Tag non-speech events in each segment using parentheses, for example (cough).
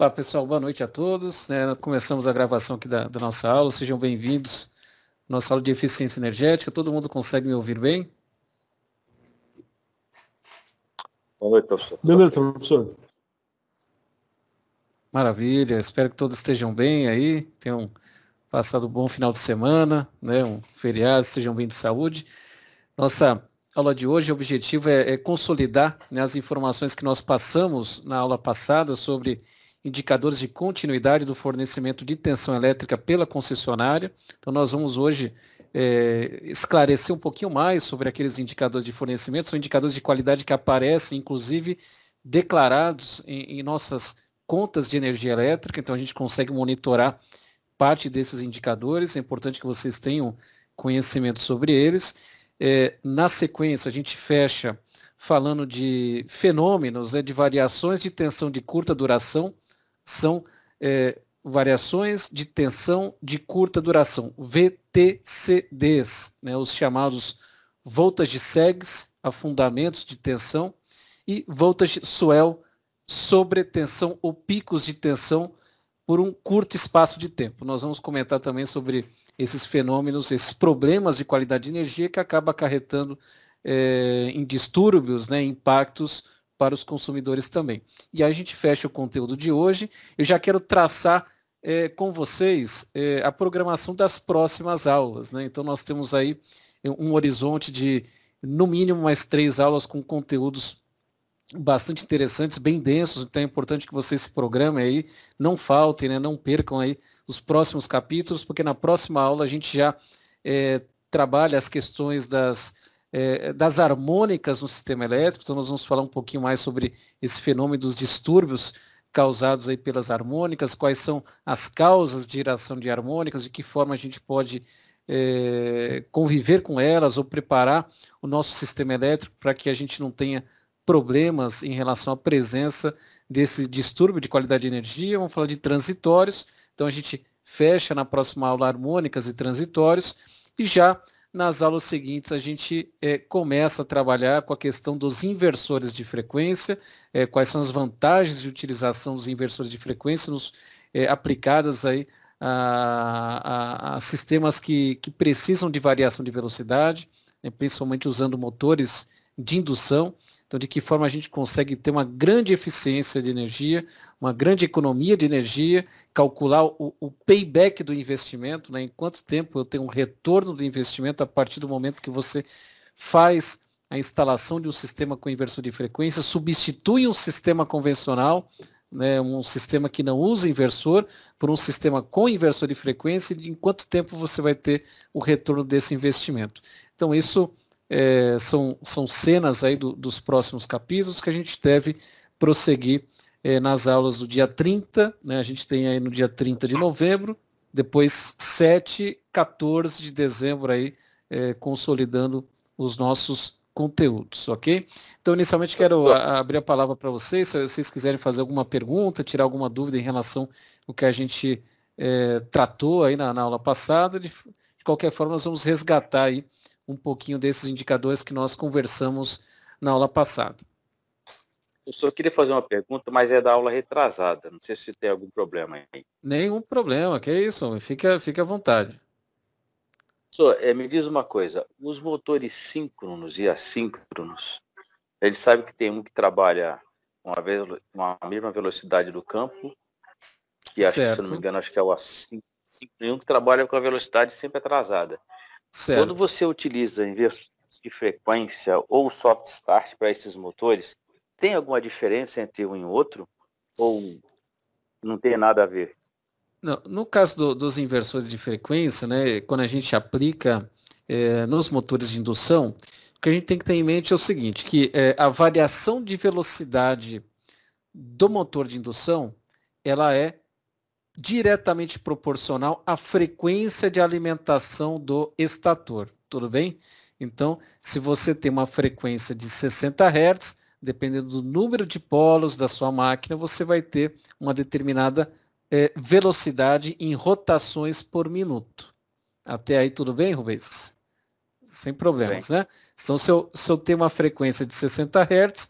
Olá pessoal, boa noite a todos. É, começamos a gravação aqui da, da nossa aula. Sejam bem-vindos à nossa aula de eficiência energética. Todo mundo consegue me ouvir bem? Boa noite, professor. Beleza, professor. Maravilha, espero que todos estejam bem aí, tenham passado um bom final de semana, né, um feriado, estejam bem de saúde. Nossa aula de hoje, o objetivo é, é consolidar né, as informações que nós passamos na aula passada sobre indicadores de continuidade do fornecimento de tensão elétrica pela concessionária. Então, nós vamos hoje é, esclarecer um pouquinho mais sobre aqueles indicadores de fornecimento. São indicadores de qualidade que aparecem, inclusive, declarados em, em nossas contas de energia elétrica. Então, a gente consegue monitorar parte desses indicadores. É importante que vocês tenham conhecimento sobre eles. É, na sequência, a gente fecha falando de fenômenos, né, de variações de tensão de curta duração, são é, variações de tensão de curta duração, VTCDs, né, os chamados voltas de segs, afundamentos de tensão, e voltas voltage swell, sobretensão ou picos de tensão por um curto espaço de tempo. Nós vamos comentar também sobre esses fenômenos, esses problemas de qualidade de energia que acaba acarretando é, em distúrbios, né, impactos para os consumidores também. E aí a gente fecha o conteúdo de hoje. Eu já quero traçar é, com vocês é, a programação das próximas aulas. Né? Então, nós temos aí um horizonte de, no mínimo, mais três aulas com conteúdos bastante interessantes, bem densos, então é importante que vocês se programem aí, não faltem, né? não percam aí os próximos capítulos, porque na próxima aula a gente já é, trabalha as questões das é, das harmônicas no sistema elétrico, então nós vamos falar um pouquinho mais sobre esse fenômeno dos distúrbios causados aí pelas harmônicas, quais são as causas de geração de harmônicas, de que forma a gente pode é, conviver com elas ou preparar o nosso sistema elétrico para que a gente não tenha problemas em relação à presença desse distúrbio de qualidade de energia. Vamos falar de transitórios, então a gente fecha na próxima aula harmônicas e transitórios e já nas aulas seguintes, a gente é, começa a trabalhar com a questão dos inversores de frequência, é, quais são as vantagens de utilização dos inversores de frequência nos, é, aplicadas aí a, a, a sistemas que, que, precisam de variação de velocidade, né, principalmente usando motores de indução. Então, de que forma a gente consegue ter uma grande eficiência de energia, uma grande economia de energia, calcular o, o payback do investimento, né? em quanto tempo eu tenho um retorno do investimento a partir do momento que você faz a instalação de um sistema com inversor de frequência, substitui um sistema convencional, né, um sistema que não usa inversor, por um sistema com inversor de frequência, e em quanto tempo você vai ter o retorno desse investimento. Então, isso é, são, são cenas aí do, dos próximos capítulos que a gente deve prosseguir é, nas aulas do dia 30, né? a gente tem aí no dia 30 de novembro, depois 7, 14 de dezembro aí, é, consolidando os nossos conteúdos, ok? Então, inicialmente, quero a, abrir a palavra para vocês, se vocês quiserem fazer alguma pergunta, tirar alguma dúvida em relação ao que a gente é, tratou aí na, na aula passada, de, de, qualquer forma, nós vamos resgatar aí um pouquinho desses indicadores que nós conversamos na aula passada. Eu só queria fazer uma pergunta, mas é da aula retrasada. Não sei se tem algum problema aí. Nenhum problema, que é isso. Fica, fica à vontade. So, é, me diz uma coisa. Os motores síncronos e assíncronos, a gente sabe que tem um que trabalha com a mesma velocidade do campo, que acho, se não me engano, acho que é o assíncrono, e um que trabalha com a velocidade sempre atrasada. Certo. Quando você utiliza inversores de frequência ou soft start para esses motores, tem alguma diferença entre um e outro? Ou não tem nada a ver? No, no caso do, dos inversores de frequência, né, quando a gente aplica é, nos motores de indução, o que a gente tem que ter em mente é o seguinte, que é, a variação de velocidade do motor de indução, ela é diretamente proporcional à frequência de alimentação do estator, tudo bem? Então, se você tem uma frequência de 60 Hz, dependendo do número de polos da sua máquina, você vai ter uma determinada é, velocidade em rotações por minuto. Até aí tudo bem, Rubens? Sem problemas, bem. né? Então, se eu, se eu tenho uma frequência de 60 Hz,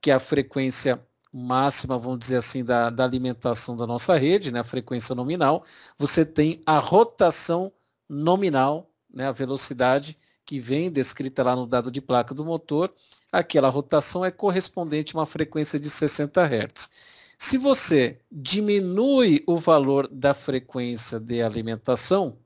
que é a frequência máxima, vamos dizer assim, da, da alimentação da nossa rede, né, a frequência nominal, você tem a rotação nominal, né, a velocidade que vem descrita lá no dado de placa do motor, aquela rotação é correspondente a uma frequência de 60 Hz. Se você diminui o valor da frequência de alimentação,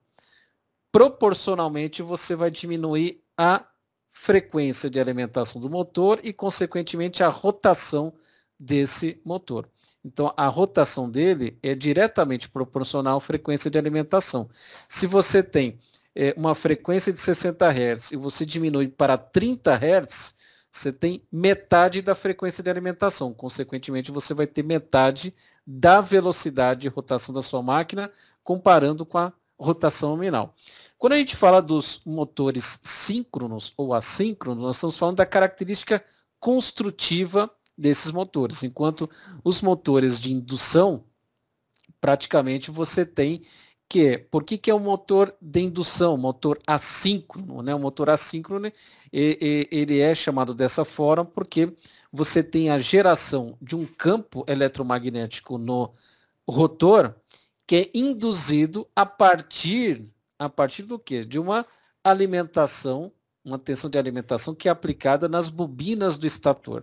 proporcionalmente você vai diminuir a frequência de alimentação do motor e, consequentemente, a rotação desse motor. Então, a rotação dele é diretamente proporcional à frequência de alimentação. Se você tem é, uma frequência de 60 Hz e você diminui para 30 Hz, você tem metade da frequência de alimentação. Consequentemente, você vai ter metade da velocidade de rotação da sua máquina, comparando com a rotação nominal. Quando a gente fala dos motores síncronos ou assíncronos, nós estamos falando da característica construtiva desses motores. Enquanto os motores de indução, praticamente você tem que, por que, que é um motor de indução, motor assíncrono, né? O motor assíncrono, ele é chamado dessa forma porque você tem a geração de um campo eletromagnético no rotor que é induzido a partir, a partir do que? De uma alimentação, uma tensão de alimentação que é aplicada nas bobinas do estator.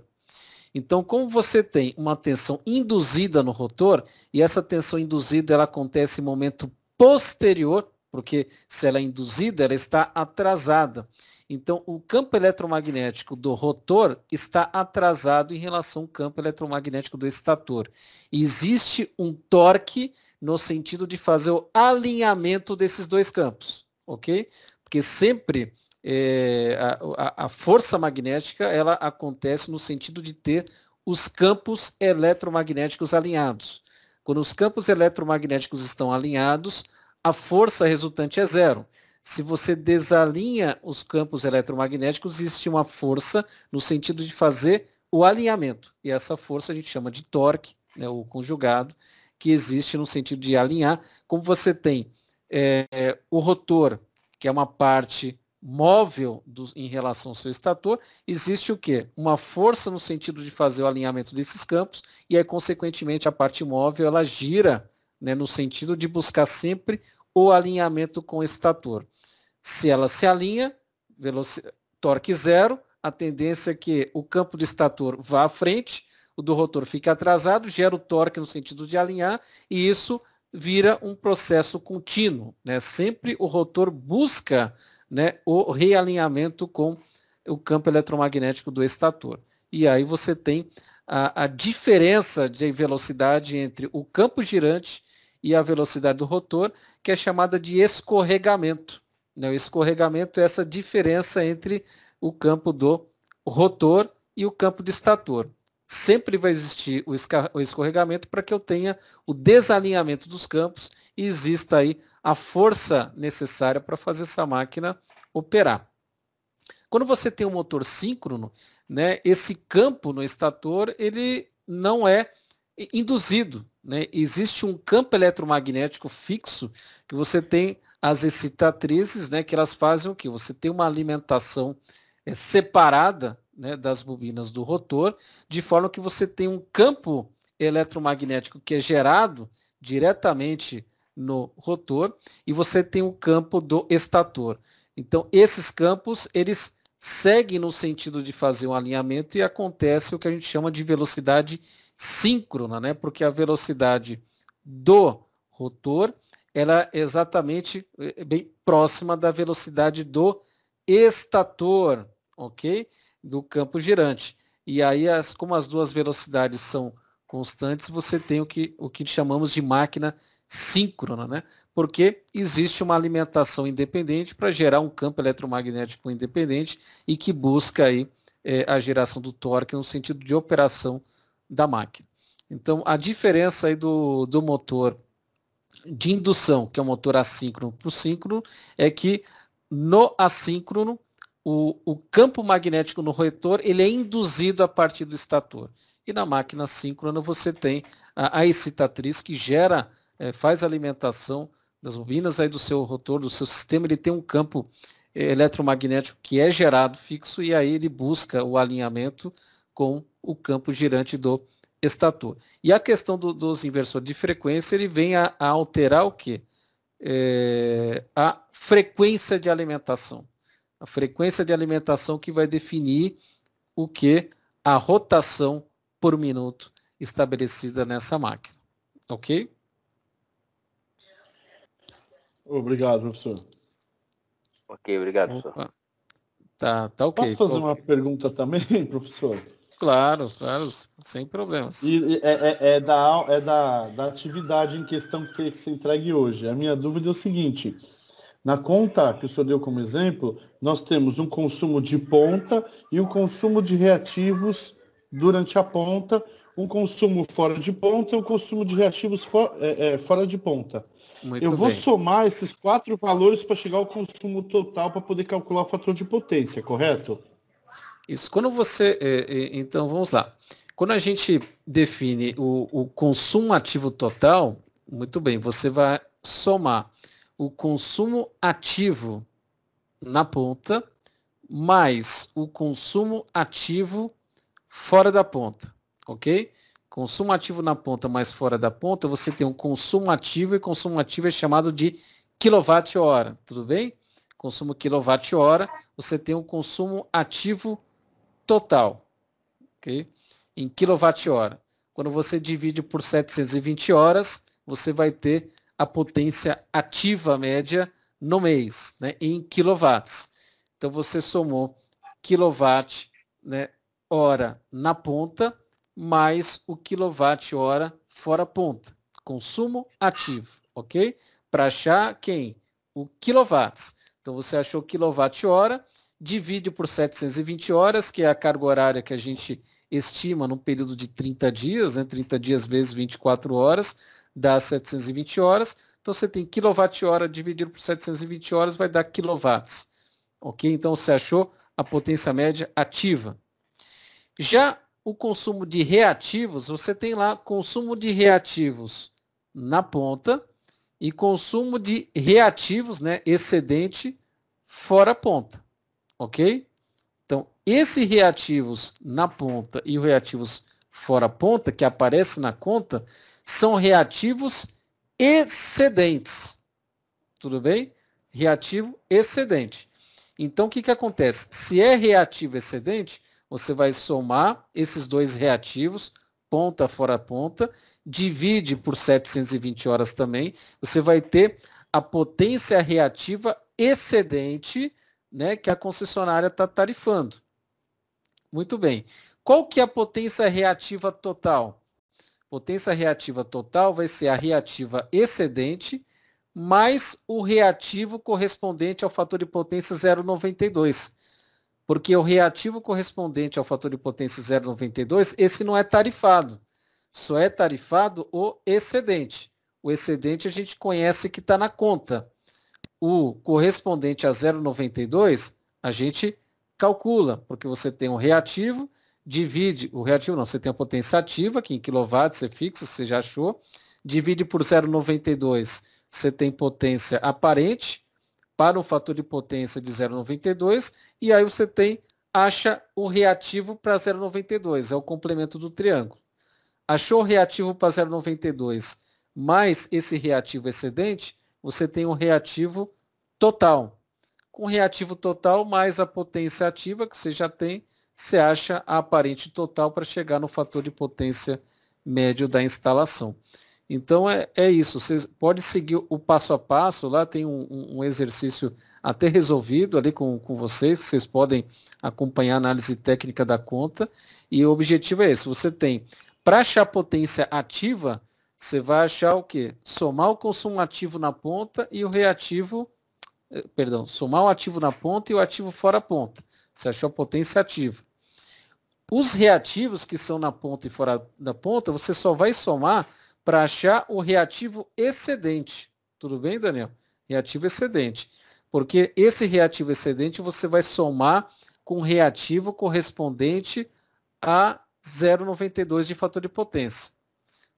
Então, como você tem uma tensão induzida no rotor, e essa tensão induzida ela acontece em momento posterior, porque se ela é induzida, ela está atrasada. Então, o campo eletromagnético do rotor está atrasado em relação ao campo eletromagnético do estator. Existe um torque no sentido de fazer o alinhamento desses dois campos, ok? Porque sempre é, a, a força magnética ela acontece no sentido de ter os campos eletromagnéticos alinhados. Quando os campos eletromagnéticos estão alinhados, a força resultante é zero. Se você desalinha os campos eletromagnéticos, existe uma força no sentido de fazer o alinhamento. E essa força a gente chama de torque, né, o conjugado, que existe no sentido de alinhar. Como você tem é, o rotor, que é uma parte móvel do, em relação ao seu estator, existe o quê? Uma força no sentido de fazer o alinhamento desses campos e aí, consequentemente, a parte móvel ela gira né, no sentido de buscar sempre o alinhamento com o estator. Se ela se alinha, torque zero, a tendência é que o campo do estator vá à frente, o do rotor fica atrasado, gera o torque no sentido de alinhar, e isso vira um processo contínuo. Né? Sempre o rotor busca né, o realinhamento com o campo eletromagnético do estator. E aí você tem a, a diferença de velocidade entre o campo girante e a velocidade do rotor, que é chamada de escorregamento. Né? O escorregamento é essa diferença entre o campo do rotor e o campo do estator sempre vai existir o, escorregamento para que eu tenha o desalinhamento dos campos e exista aí a força necessária para fazer essa máquina operar. Quando você tem um motor síncrono, né, esse campo no estator ele não é induzido. Né? Existe um campo eletromagnético fixo que você tem as excitatrizes, né, que elas fazem o quê? Você tem uma alimentação é, separada né, das bobinas do rotor, de forma que você tem um campo eletromagnético que é gerado diretamente no rotor e você tem o um campo do estator. Então, esses campos, eles seguem no sentido de fazer um alinhamento e acontece o que a gente chama de velocidade síncrona, né? porque a velocidade do rotor ela é exatamente eh, bem próxima da velocidade do estator, ok? do campo girante. E aí, as, como as duas velocidades são constantes, você tem o que, o que chamamos de máquina síncrona, né? porque existe uma alimentação independente para gerar um campo eletromagnético independente e que busca aí, é, a geração do torque no sentido de operação da máquina. Então, a diferença aí do, do motor de indução, que é o motor assíncrono para o síncrono, é que no assíncrono o, o campo magnético no rotor ele é induzido a partir do estator. E na máquina síncrona você tem a, a excitatriz que gera, é, faz alimentação das bobinas aí do seu rotor, do seu sistema, ele tem um campo eh, eletromagnético que é gerado fixo e aí ele busca o alinhamento com o campo girante do estator. E a questão do, dos inversores de frequência, ele vem a, a alterar o quê? É, a frequência de alimentação. A frequência de alimentação que vai definir o que a rotação por minuto estabelecida nessa máquina. Ok? Obrigado, professor. Ok, obrigado, professor. Tá, tá ok. Posso fazer uma pergunta também, (laughs) professor? Claro, claro, sem problemas. E é, é, é, da, é da, da atividade em questão que ser entregue hoje. A minha dúvida é o seguinte: na conta que o senhor deu como exemplo, nós temos um consumo de ponta e um consumo de reativos durante a ponta, um consumo fora de ponta e um consumo de reativos for, é, é, fora de ponta. Muito eu vou somar esses quatro valores para chegar ao consumo total para poder calcular o fator de potência, correto? Isso. Quando você. É, é, então, vamos lá. Quando a gente define o, o consumo ativo total, muito bem, você vai somar o consumo ativo na ponta, mais o consumo ativo fora da ponta, ok? Consumo ativo na ponta mais fora da ponta, você tem um consumo ativo e consumo ativo é chamado de quilowatt-hora, tudo bem? Consumo quilowatt-hora, você tem um consumo ativo total, ok? Em quilowatt-hora. Quando você divide por 720 horas, você vai ter a potência ativa média no mês, né, em quilowatts. Então você somou quilowatt né, hora na ponta mais o quilowatt hora fora ponta, consumo ativo, ok? Para achar quem? O quilowatts. Então você achou quilowatt hora, divide por 720 horas, que é a carga horária que a gente estima num período de 30 dias, né? 30 dias vezes 24 horas, dá 720 horas então você tem quilowatt-hora dividido por 720 horas vai dar quilowatts. Ok? Então você achou a potência média ativa. Já o consumo de reativos, você tem lá consumo de reativos na ponta e consumo de reativos, né, excedente fora ponta. OK? Então, esse reativos na ponta e o reativos fora ponta que aparece na conta são reativos excedentes. Tudo bem? Reativo excedente. Então, o que, que acontece? Se é reativo excedente, você vai somar esses dois reativos, ponta fora ponta, divide por 720 horas também, você vai ter a potência reativa excedente né, que a concessionária está tarifando. Muito bem. Qual que é a potência reativa total? Potência reativa total vai ser a reativa excedente mais o reativo correspondente ao fator de potência 0,92. Porque o reativo correspondente ao fator de potência 0,92, esse não é tarifado. Só é tarifado o excedente. O excedente a gente conhece que está na conta. O correspondente a 0,92, a gente calcula, porque você tem um reativo divide, o reativo não, você tem a potência ativa, que em quilowatts é fixa você já achou, divide por 0,92, você tem potência aparente, para um fator de potência de 0,92, e aí você tem, acha o reativo para 0,92, é o complemento do triângulo. Achou o reativo para 0,92 mais esse reativo excedente, você tem um reativo total. Com reativo total mais a potência ativa que você já tem, você acha a aparente total para chegar no fator de potência médio da instalação. Então é, é isso, você pode seguir o passo a passo, lá tem um, um exercício até resolvido ali com, com vocês, vocês podem acompanhar a análise técnica da conta, e o objetivo é esse, você tem, para achar potência ativa, você vai achar o quê? Somar o consumo ativo na ponta e o reativo, eh, perdão, somar o ativo na ponta e o ativo fora ponta. Você achou a potência ativa. Os reativos que são na ponta e fora da ponta, você só vai somar para achar o reativo excedente. Tudo bem, Daniel? Reativo excedente. Porque esse reativo excedente você vai somar com o reativo correspondente a 0,92 de fator de potência.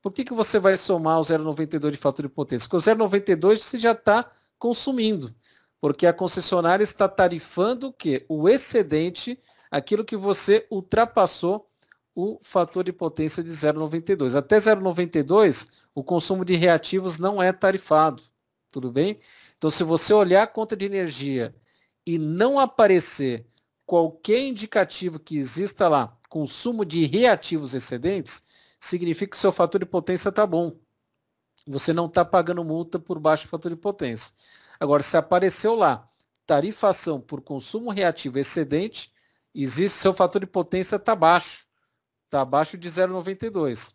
Por que, que você vai somar o 0,92 de fator de potência? Porque o 0,92 você já está consumindo. Porque a concessionária está tarifando o quê? O excedente, aquilo que você ultrapassou o fator de potência de 0,92. Até 0,92, o consumo de reativos não é tarifado. Tudo bem? Então, se você olhar a conta de energia e não aparecer qualquer indicativo que exista lá, consumo de reativos excedentes, significa que seu fator de potência está bom. Você não está pagando multa por baixo fator de potência. Agora, se apareceu lá tarifação por consumo reativo excedente, existe seu fator de potência está baixo. Está abaixo de 0,92.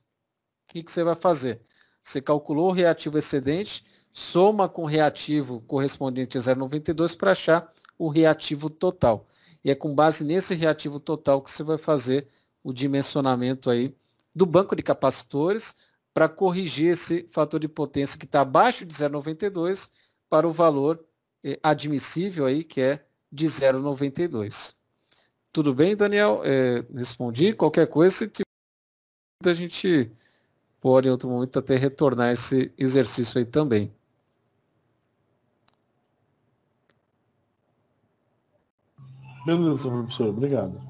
O que, que você vai fazer? Você calculou o reativo excedente, soma com o reativo correspondente a 0,92 para achar o reativo total. E é com base nesse reativo total que você vai fazer o dimensionamento aí do banco de capacitores para corrigir esse fator de potência que está abaixo de 0,92 para o valor eh, admissível aí, que é de 0,92. Tudo bem, Daniel? É, respondi. Qualquer coisa, se tiver a gente pode em outro momento até retornar esse exercício aí também. Beleza, professor. Obrigado.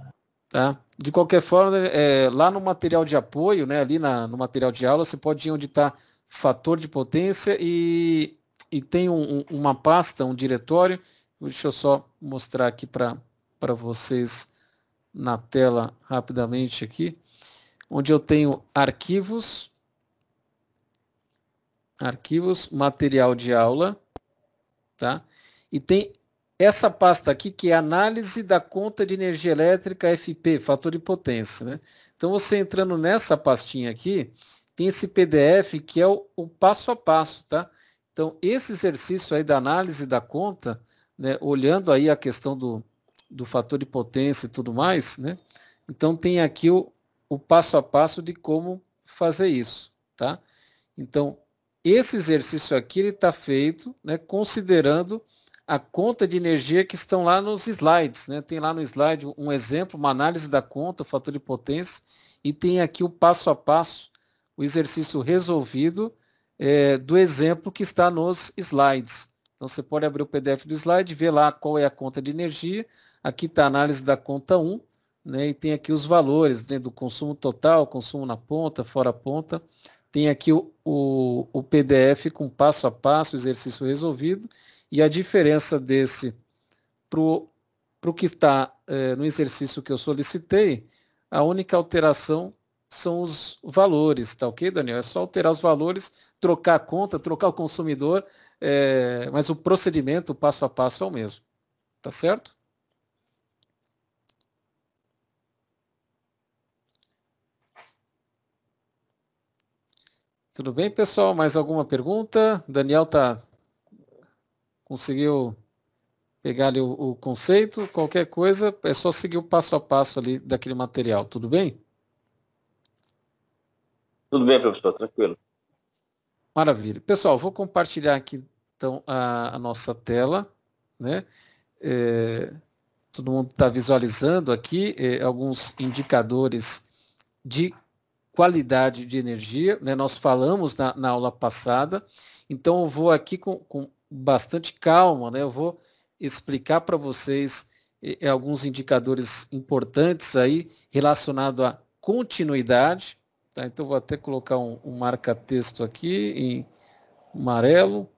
Tá? De qualquer forma, é, lá no material de apoio, né, ali na, no material de aula, você pode ir onde está fator de potência e e tem um, uma pasta, um diretório. Deixa eu só mostrar aqui para vocês na tela rapidamente aqui, onde eu tenho arquivos, arquivos, material de aula, tá? E tem essa pasta aqui que é análise da conta de energia elétrica FP, fator de potência, né? Então você entrando nessa pastinha aqui, tem esse PDF que é o, o passo a passo, tá? Então, esse exercício aí da análise da conta, né, olhando aí a questão do, do fator de potência e tudo mais, né, então tem aqui o, o passo a passo de como fazer isso. Tá? Então, esse exercício aqui está feito né, considerando a conta de energia que estão lá nos slides. Né? Tem lá no slide um exemplo, uma análise da conta, o fator de potência, e tem aqui o passo a passo, o exercício resolvido é, do exemplo que está nos slides. Então você pode abrir o PDF do slide, ver lá qual é a conta de energia. Aqui está a análise da conta 1, né, e tem aqui os valores né, do consumo total, consumo na ponta, fora ponta. Tem aqui o, o, o PDF com passo a passo, exercício resolvido, e a diferença desse para o que está é, no exercício que eu solicitei, a única alteração são os valores, tá ok, Daniel? É só alterar os valores, trocar a conta, trocar o consumidor, é, mas o procedimento, o passo a passo, é o mesmo. Tá certo? Tudo bem, pessoal? Mais alguma pergunta? Daniel tá conseguiu pegar ali o, o conceito. Qualquer coisa, é só seguir o passo a passo ali daquele material. Tudo bem? Tudo bem, professor, tranquilo. Maravilha. Pessoal, vou compartilhar aqui então a, a nossa tela. Né? É, todo mundo está visualizando aqui é, alguns indicadores de qualidade de energia. Né? Nós falamos na, na aula passada, então eu vou aqui com, com bastante calma, né? eu vou explicar para vocês é, é, alguns indicadores importantes aí relacionado à continuidade Tá, então vou até colocar um, um marca-texto aqui em amarelo.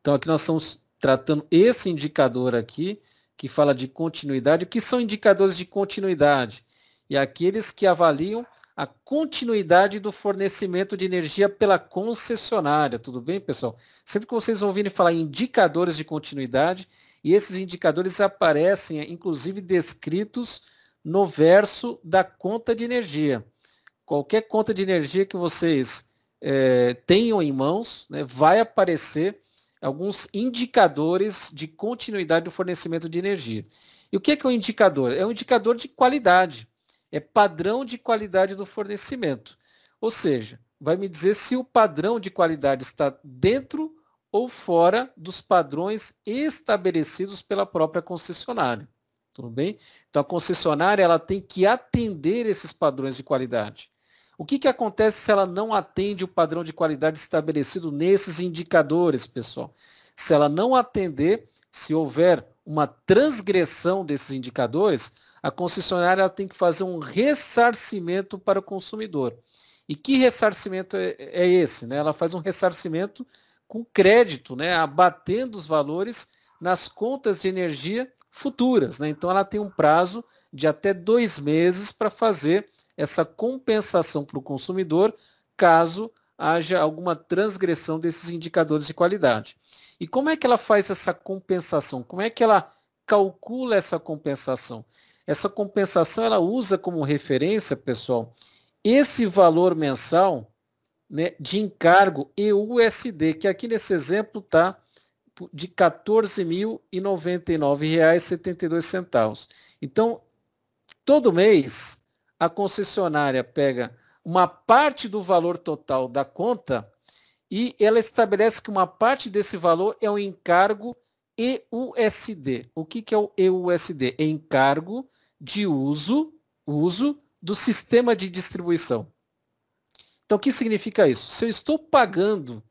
Então aqui nós estamos tratando esse indicador aqui, que fala de continuidade. O que são indicadores de continuidade? E é aqueles que avaliam a continuidade do fornecimento de energia pela concessionária. Tudo bem, pessoal? Sempre que vocês ouvirem falar em indicadores de continuidade, e esses indicadores aparecem, inclusive, descritos no verso da conta de energia qualquer conta de energia que vocês é, tenham em mãos, né, vai aparecer alguns indicadores de continuidade do fornecimento de energia. E o que é, que é um indicador? É um indicador de qualidade, é padrão de qualidade do fornecimento. Ou seja, vai me dizer se o padrão de qualidade está dentro ou fora dos padrões estabelecidos pela própria concessionária. Tudo bem? Então a concessionária ela tem que atender esses padrões de qualidade. O que, que acontece se ela não atende o padrão de qualidade estabelecido nesses indicadores, pessoal? Se ela não atender, se houver uma transgressão desses indicadores, a concessionária tem que fazer um ressarcimento para o consumidor. E que ressarcimento é, é esse? Né? Ela faz um ressarcimento com crédito, né? abatendo os valores nas contas de energia futuras. Né? Então ela tem um prazo de até dois meses para fazer essa compensação para o consumidor caso haja alguma transgressão desses indicadores de qualidade. E como é que ela faz essa compensação? Como é que ela calcula essa compensação? Essa compensação ela usa como referência, pessoal, esse valor mensal né, de encargo EUSD, que aqui nesse exemplo está de R$ 14.099,72. Então, todo mês a concessionária pega uma parte do valor total da conta e ela estabelece que uma parte desse valor é o um encargo EUSD. O que, que é o EUSD? É encargo de uso, uso do sistema de distribuição. Então, o que significa isso? Se eu estou pagando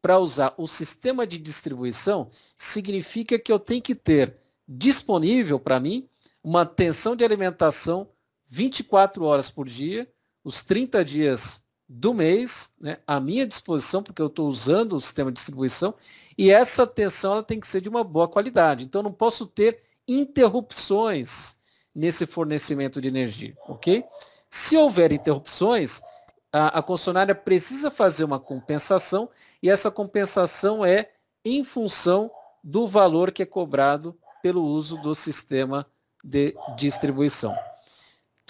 para usar o sistema de distribuição, significa que eu tenho que ter disponível para mim uma atenção de alimentação 24 horas por dia, os 30 dias do mês, né, à minha disposição, porque eu estou usando o sistema de distribuição, e essa atenção ela tem que ser de uma boa qualidade. Então, não posso ter interrupções nesse fornecimento de energia, ok? Se houver interrupções, a, a concessionária precisa fazer uma compensação, e essa compensação é em função do valor que é cobrado pelo uso do sistema de distribuição.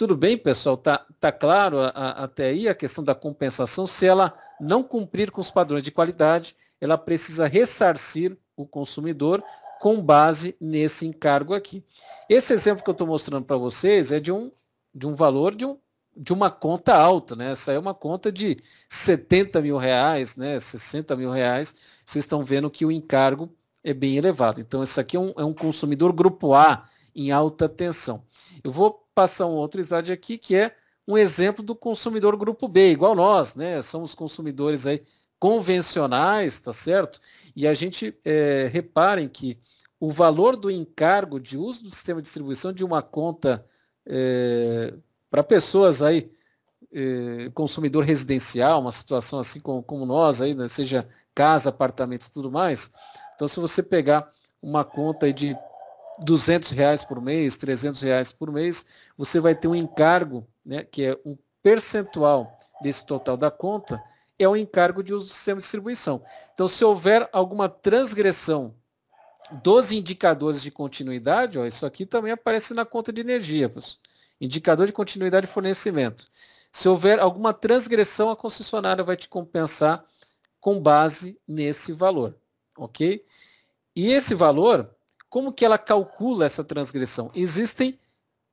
Tudo bem, pessoal? Tá, tá claro a, a, até aí a questão da compensação. Se ela não cumprir com os padrões de qualidade, ela precisa ressarcir o consumidor com base nesse encargo aqui. Esse exemplo que eu estou mostrando para vocês é de um, de um valor de, um, de uma conta alta, né? Essa é uma conta de 70 mil reais, né? 60 mil reais. Vocês estão vendo que o encargo é bem elevado. Então, isso aqui é um, é um consumidor grupo A em alta tensão. Eu vou passar um outro slide aqui, que é um exemplo do consumidor grupo B, igual nós, né? Somos consumidores aí convencionais, tá certo? E a gente, é, reparem que o valor do encargo de uso do sistema de distribuição de uma conta é, para pessoas aí, é, consumidor residencial, uma situação assim como, como nós aí, né? seja casa, apartamento e tudo mais, então, se você pegar uma conta de 200 reais por mês, 300 reais por mês, você vai ter um encargo, né, que é um percentual desse total da conta, é o encargo de uso do sistema de distribuição. Então, se houver alguma transgressão dos indicadores de continuidade, ó, isso aqui também aparece na conta de energia, pessoal. indicador de continuidade de fornecimento. Se houver alguma transgressão, a concessionária vai te compensar com base nesse valor ok? E esse valor, como que ela calcula essa transgressão? Existem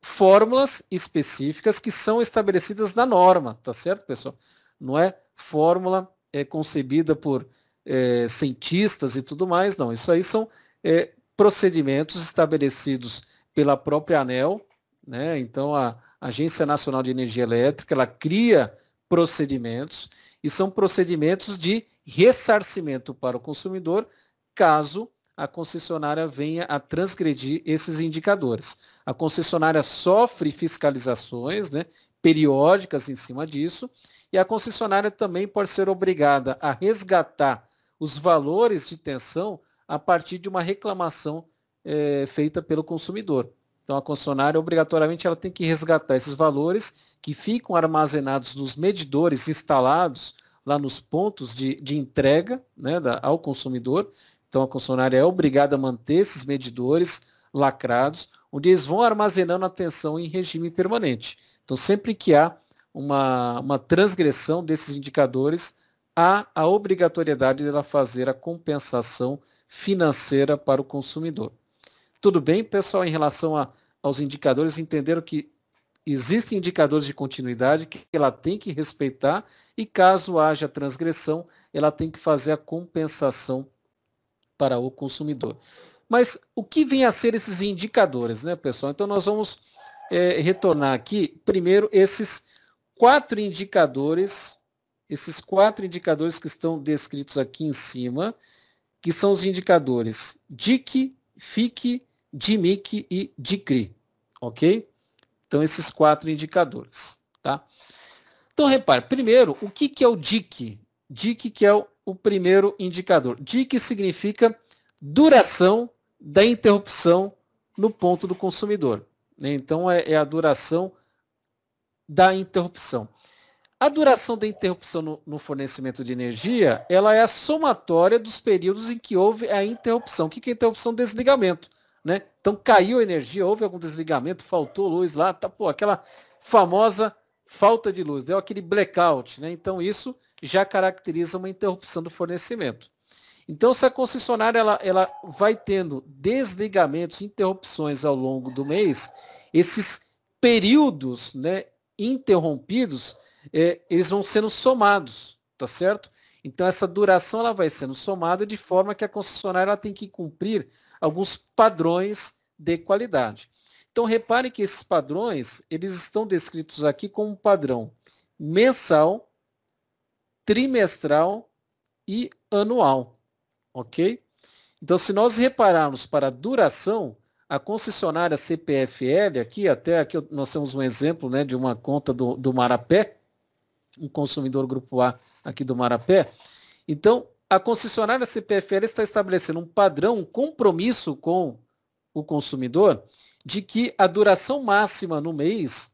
fórmulas específicas que são estabelecidas na norma, tá certo, pessoal? Não é fórmula é, concebida por é, cientistas e tudo mais, não. Isso aí são é, procedimentos estabelecidos pela própria ANEL, né? então a Agência Nacional de Energia Elétrica, ela cria procedimentos e são procedimentos de ressarcimento para o consumidor caso a concessionária venha a transgredir esses indicadores. A concessionária sofre fiscalizações né, periódicas em cima disso, e a concessionária também pode ser obrigada a resgatar os valores de tensão a partir de uma reclamação é, feita pelo consumidor. Então a concessionária obrigatoriamente ela tem que resgatar esses valores que ficam armazenados nos medidores instalados lá nos pontos de, de entrega né, da, ao consumidor. Então a concessionária é obrigada a manter esses medidores lacrados, onde eles vão armazenando a tensão em regime permanente. Então sempre que há uma, uma transgressão desses indicadores, há a obrigatoriedade dela fazer a compensação financeira para o consumidor. Tudo bem, pessoal, em relação a, aos indicadores, entenderam que Existem indicadores de continuidade que ela tem que respeitar e caso haja transgressão, ela tem que fazer a compensação para o consumidor. Mas o que vem a ser esses indicadores, né, pessoal? Então nós vamos é, retornar aqui, primeiro, esses quatro indicadores, esses quatro indicadores que estão descritos aqui em cima, que são os indicadores DIC, FIC, DIMIC e DICRI, ok? Então, esses quatro indicadores. Tá? Então, repare, primeiro, o que, que é o DIC? DIC que é o, o primeiro indicador. DIC significa duração da interrupção no ponto do consumidor. Né? Então, é, é a duração da interrupção. A duração da interrupção no, no, fornecimento de energia, ela é a somatória dos períodos em que houve a interrupção. O que é interrupção? Desligamento né? Então caiu energia, houve algum desligamento, faltou luz lá, tá, pô, aquela famosa falta de luz, deu aquele blackout, né? Então isso já caracteriza uma interrupção do fornecimento. Então, se a concessionária ela, ela vai tendo desligamentos, interrupções ao longo do mês, esses períodos né, interrompidos, é, eles vão sendo somados, tá certo? Então essa duração ela vai sendo somada de forma que a concessionária tem que cumprir alguns padrões de qualidade. Então reparem que esses padrões, eles estão descritos aqui como padrão mensal, trimestral e anual, ok? Então se nós repararmos para a duração, a concessionária CPFL, aqui até aqui nós temos um exemplo né, de uma conta do, do Marapé, um consumidor grupo A aqui do Marapé. Então, a concessionária CPFL está estabelecendo um padrão, um compromisso com o consumidor de que a duração máxima no mês,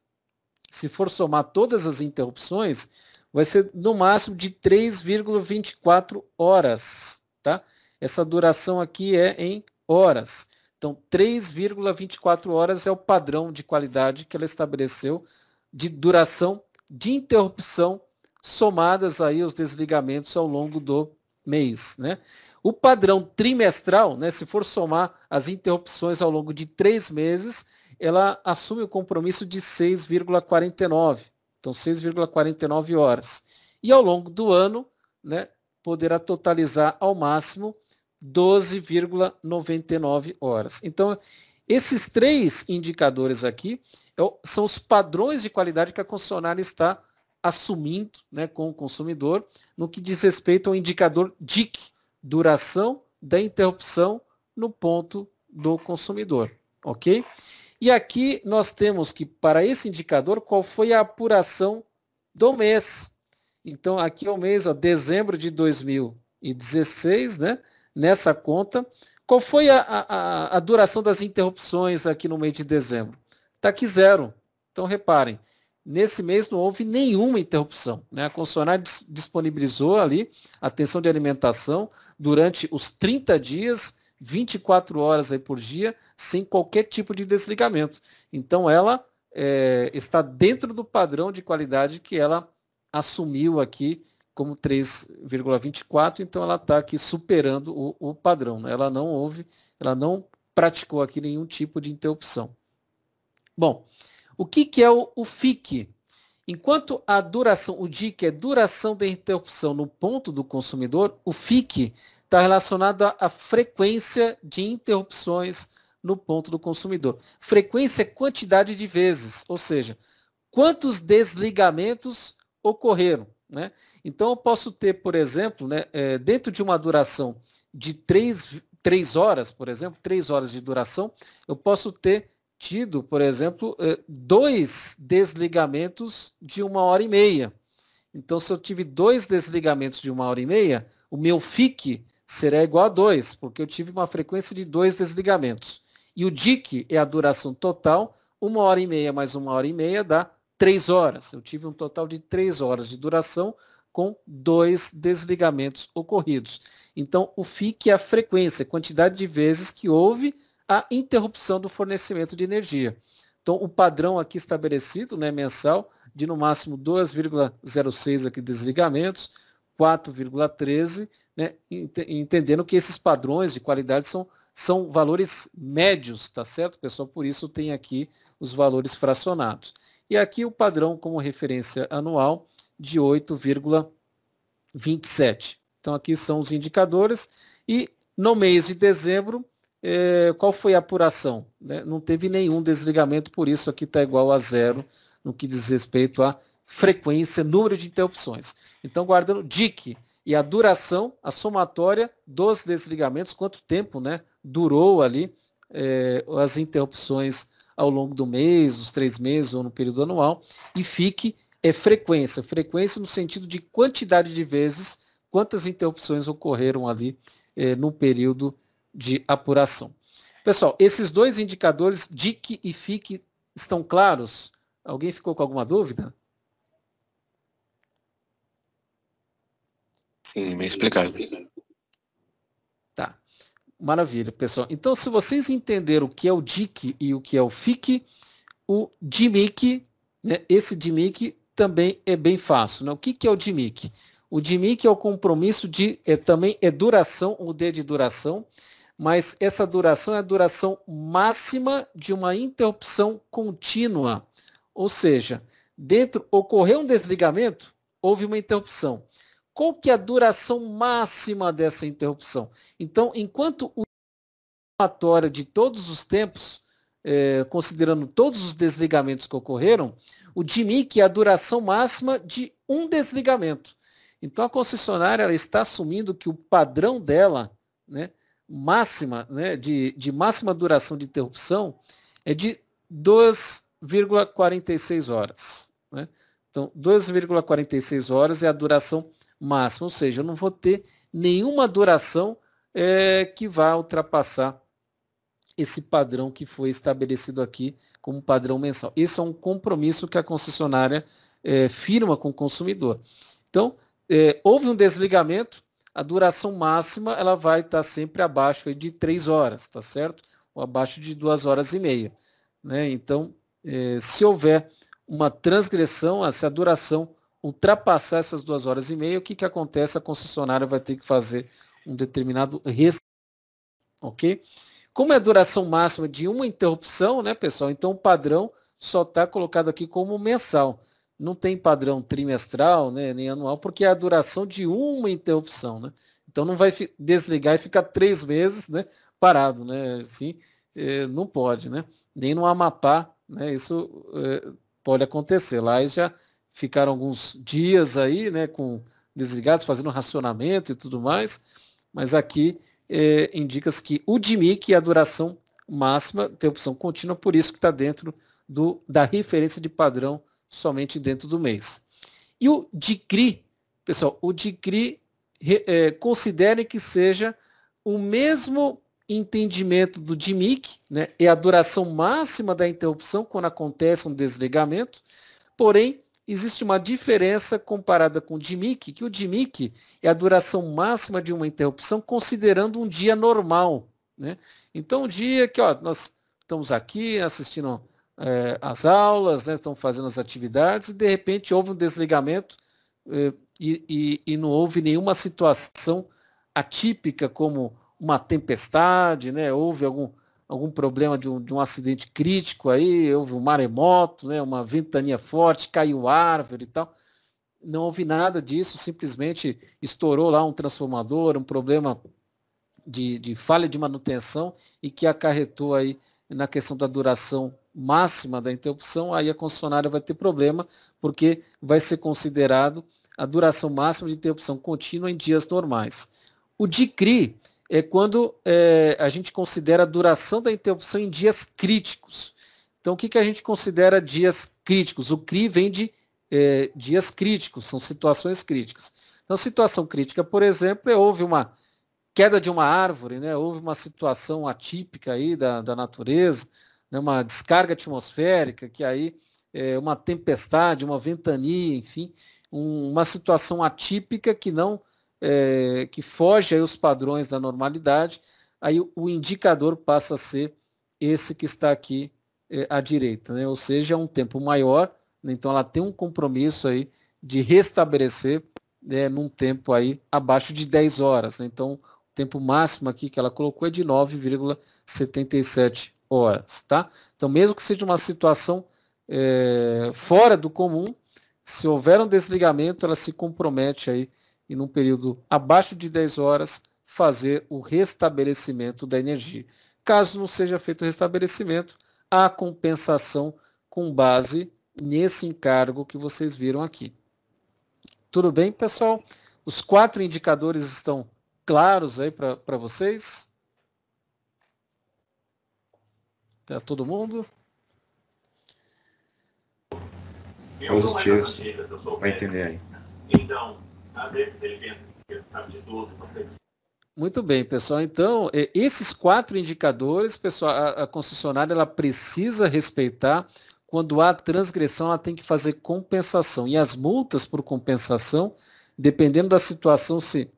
se for somar todas as interrupções, vai ser no máximo de 3,24 horas, tá? Essa duração aqui é em horas. Então, 3,24 horas é o padrão de qualidade que ela estabeleceu de duração de interrupção somadas aí os desligamentos ao longo do mês. Né? O padrão trimestral, né, se for somar as interrupções ao longo de três meses, ela assume o compromisso de 6,49. Então, 6,49 horas. E ao longo do ano, né, poderá totalizar ao máximo 12,99 horas. Então, esses três indicadores aqui, então, são os padrões de qualidade que a concessionária está assumindo né, com o consumidor no que diz respeito ao indicador DIC, duração da interrupção no ponto do consumidor. Ok? E aqui nós temos que, para esse indicador, qual foi a apuração do mês. Então, aqui é o mês, ó, dezembro de 2016, né? nessa conta. Qual foi a, a, a duração das interrupções aqui no mês de dezembro? está aqui zero. Então, reparem, nesse mês não houve nenhuma interrupção. Né? A concessionária disponibilizou ali a atenção de alimentação durante os 30 dias, 24 horas aí por dia, sem qualquer tipo de desligamento. Então, ela é, está dentro do padrão de qualidade que ela assumiu aqui como 3,24, então ela está aqui superando o, o padrão. Né? Ela não houve, ela não praticou aqui nenhum tipo de interrupção. Bom, o que, que é o, o FIC? Enquanto a duração, o DIC é duração da interrupção no ponto do consumidor, o FIC está relacionado à, à frequência de interrupções no ponto do consumidor. Frequência é quantidade de vezes, ou seja, quantos desligamentos ocorreram. Né? Então, eu posso ter, por exemplo, né, é, dentro de uma duração de 3, 3 horas, por exemplo, 3 horas de duração, eu posso ter tido, por exemplo, eh, dois desligamentos de uma hora e meia. Então, se eu tive dois desligamentos de uma hora e meia, o meu FIC será igual a dois, porque eu tive uma frequência de dois desligamentos. E o DIC é a duração total, uma hora e meia mais uma hora e meia dá três horas. Eu tive um total de três horas de duração com dois desligamentos ocorridos. Então, o FIC é a frequência, quantidade de vezes que houve a interrupção do fornecimento de energia. Então, o padrão aqui estabelecido, né, mensal, de no máximo 2,06 aqui desligamentos, 4,13, né, ent entendendo que esses padrões de qualidade são, são valores médios, tá certo, pessoal? Por isso tem aqui os valores fracionados. E aqui o padrão como referência anual de 8,27. Então aqui são os indicadores e no mês de dezembro é, qual foi a apuração? Né? Não teve nenhum desligamento, por isso aqui está igual a zero no que diz respeito à frequência, número de interrupções. Então, guardando DIC e a duração, a somatória dos desligamentos, quanto tempo né, durou ali é, as interrupções ao longo do mês, dos três meses ou no período anual, e fique é, frequência, frequência no sentido de quantidade de vezes, quantas interrupções ocorreram ali é, no período de apuração. Pessoal, esses dois indicadores, DIC e FIC, estão claros? Alguém ficou com alguma dúvida? Sim, bem explicado. Tá. Maravilha, pessoal. Então, se vocês entenderam o que é o DIC e o que é o FIC, o DIMIC, né, esse DIMIC também é bem fácil. Né? O que, que é o DIMIC? O DIMIC é o compromisso de, é, também é duração, o D de duração, mas essa duração é a duração máxima de uma interrupção contínua. Ou seja, dentro ocorreu um desligamento, houve uma interrupção. Qual que é a duração máxima dessa interrupção? Então, enquanto o somatório de todos os tempos, é, considerando todos os desligamentos que ocorreram, o DMIC é a duração máxima de um desligamento. Então, a concessionária está assumindo que o padrão dela, né, máxima, né, de, de máxima duração de interrupção é de 2,46 horas. Né? Então, 2,46 horas é a duração máxima, ou seja, eu não vou ter nenhuma duração é, que vá ultrapassar esse padrão que foi estabelecido aqui como padrão mensal. Esse é um compromisso que a concessionária é, firma com o consumidor. Então, é, houve um desligamento, a duração máxima ela vai estar tá sempre abaixo de 3 horas, tá certo? Ou abaixo de 2 horas e meia. Né? Então, eh, se houver uma transgressão, ah, se a duração ultrapassar essas 2 horas e meia, o que, que acontece? A concessionária vai ter que fazer um determinado res ok? Como é a duração máxima de uma interrupção, né, pessoal? Então, o padrão só está colocado aqui como mensal não tem padrão trimestral, né, nem anual, porque é a duração de uma interrupção, né? Então não vai desligar e ficar três meses, né, parado, né? Assim, é, não pode, né? Nem no Amapá, né? Isso é, pode acontecer. Lá eles já ficaram alguns dias aí, né, com desligados, fazendo racionamento e tudo mais. Mas aqui é, indica-se que o DMI, que é a duração máxima, tem opção contínua, por isso que está dentro do, da referência de padrão somente dentro do mês. E o DICRI, pessoal, o DICRI é, considere que seja o mesmo entendimento do DIMIC, né, é a duração máxima da interrupção quando acontece um desligamento, porém, existe uma diferença comparada com o DIMIC, que o DIMIC é a duração máxima de uma interrupção considerando um dia normal. Né? Então, o dia que ó, nós estamos aqui assistindo é, as aulas, né, estão fazendo as atividades, e de repente houve um desligamento é, e, e, não houve nenhuma situação atípica como uma tempestade, né, houve algum, algum problema de um, de um acidente crítico aí, houve um maremoto, né, uma ventania forte, caiu árvore e tal. Não houve nada disso, simplesmente estourou lá um transformador, um problema de, de falha de manutenção e que acarretou aí na questão da duração máxima da interrupção, aí a concessionária vai ter problema, porque vai ser considerado a duração máxima de interrupção contínua em dias normais. O DICRI é quando é, a gente considera a duração da interrupção em dias críticos. Então, o que, que a gente considera dias críticos? O CRI vem de é, dias críticos, são situações críticas. Então, situação crítica, por exemplo, é houve uma queda de uma árvore, né? houve uma situação atípica aí da, da natureza, né? uma descarga atmosférica, que aí é uma tempestade, uma ventania, enfim, um, uma situação atípica que não é, que foge aí os padrões da normalidade, aí o, o indicador passa a ser esse que está aqui é, à direita, né? ou seja, é um tempo maior, né? então ela tem um compromisso aí de restabelecer né, num tempo aí abaixo de 10 horas. Né? Então, tempo máximo aqui que ela colocou é de 9,77 horas, tá? Então, mesmo que seja uma situação é, fora do comum, se houver um desligamento, ela se compromete aí e num período abaixo de 10 horas fazer o restabelecimento da energia. Caso não seja feito o restabelecimento, há compensação com base nesse encargo que vocês viram aqui. Tudo bem, pessoal? Os quatro indicadores estão claros aí para vocês? Tá todo mundo? Positivos. É Vai entender aí. Então, às vezes ele pensa que sabe de tudo, você muito bem, pessoal. Então, esses quatro indicadores, pessoal, a, a, concessionária ela precisa respeitar. Quando há transgressão, ela tem que fazer compensação. E as multas por compensação, dependendo da situação, se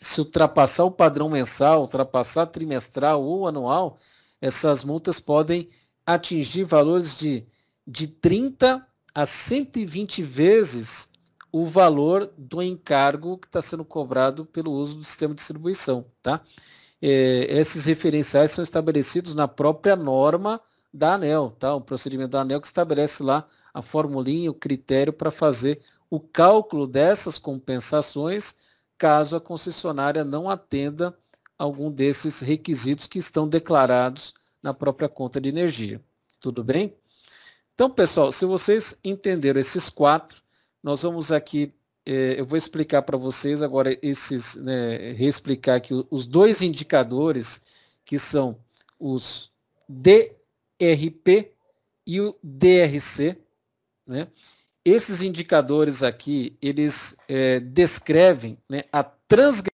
se ultrapassar o padrão mensal, ultrapassar trimestral ou anual, essas multas podem atingir valores de, de 30 a 120 vezes o valor do encargo que está sendo cobrado pelo uso do sistema de distribuição. Tá? É, esses referenciais são estabelecidos na própria norma da ANEL, tá? o procedimento da ANEL que estabelece lá a formulinha, o critério para fazer o cálculo dessas compensações caso a concessionária não atenda algum desses requisitos que estão declarados na própria conta de energia. Tudo bem? Então, pessoal, se vocês entenderam esses quatro, nós vamos aqui, eh, eu vou explicar para vocês agora esses, né, reexplicar aqui os dois indicadores, que são os DRP e o DRC, né? Esses indicadores aqui, eles é, descrevem né, a transgressão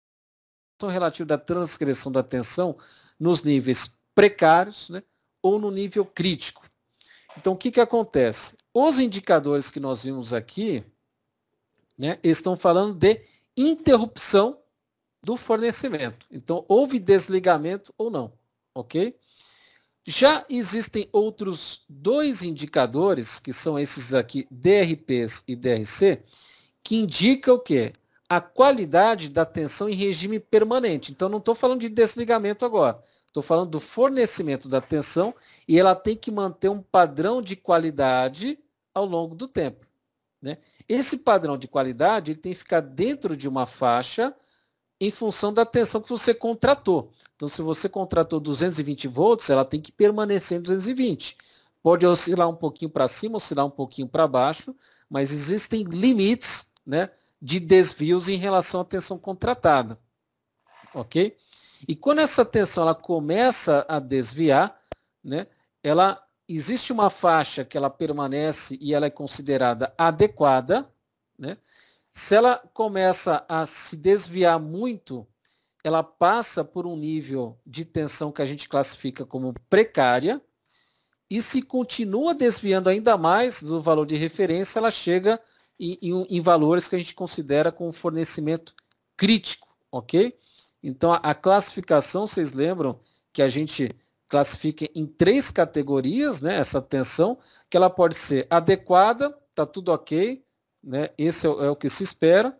relativa da transgressão da tensão nos níveis precários né, ou no nível crítico. Então, o que, que acontece? Os indicadores que nós vimos aqui né, estão falando de interrupção do fornecimento. Então, houve desligamento ou não, ok? Já existem outros dois indicadores, que são esses aqui, DRPs e DRC, que indicam o quê? A qualidade da tensão em regime permanente. Então, não estou falando de desligamento agora. Estou falando do fornecimento da tensão e ela tem que manter um padrão de qualidade ao longo do tempo. Né? Esse padrão de qualidade ele tem que ficar dentro de uma faixa em função da tensão que você contratou. Então, se você contratou 220 volts, ela tem que permanecer em 220. Pode oscilar um pouquinho para cima, oscilar um pouquinho para baixo, mas existem limites né, de desvios em relação à tensão contratada. Ok? E quando essa tensão ela começa a desviar, né, ela, existe uma faixa que ela permanece e ela é considerada adequada, né? Se ela começa a se desviar muito, ela passa por um nível de tensão que a gente classifica como precária, e se continua desviando ainda mais do valor de referência, ela chega em, em, em valores que a gente considera como fornecimento crítico, ok? Então, a, a classificação, vocês lembram que a gente classifica em três categorias, né, essa tensão, que ela pode ser adequada, está tudo ok, né? esse é, é, o que se espera.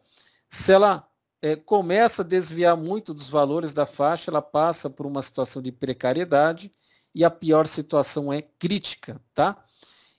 Se ela é, começa a desviar muito dos valores da faixa, ela passa por uma situação de precariedade e a pior situação é crítica, tá?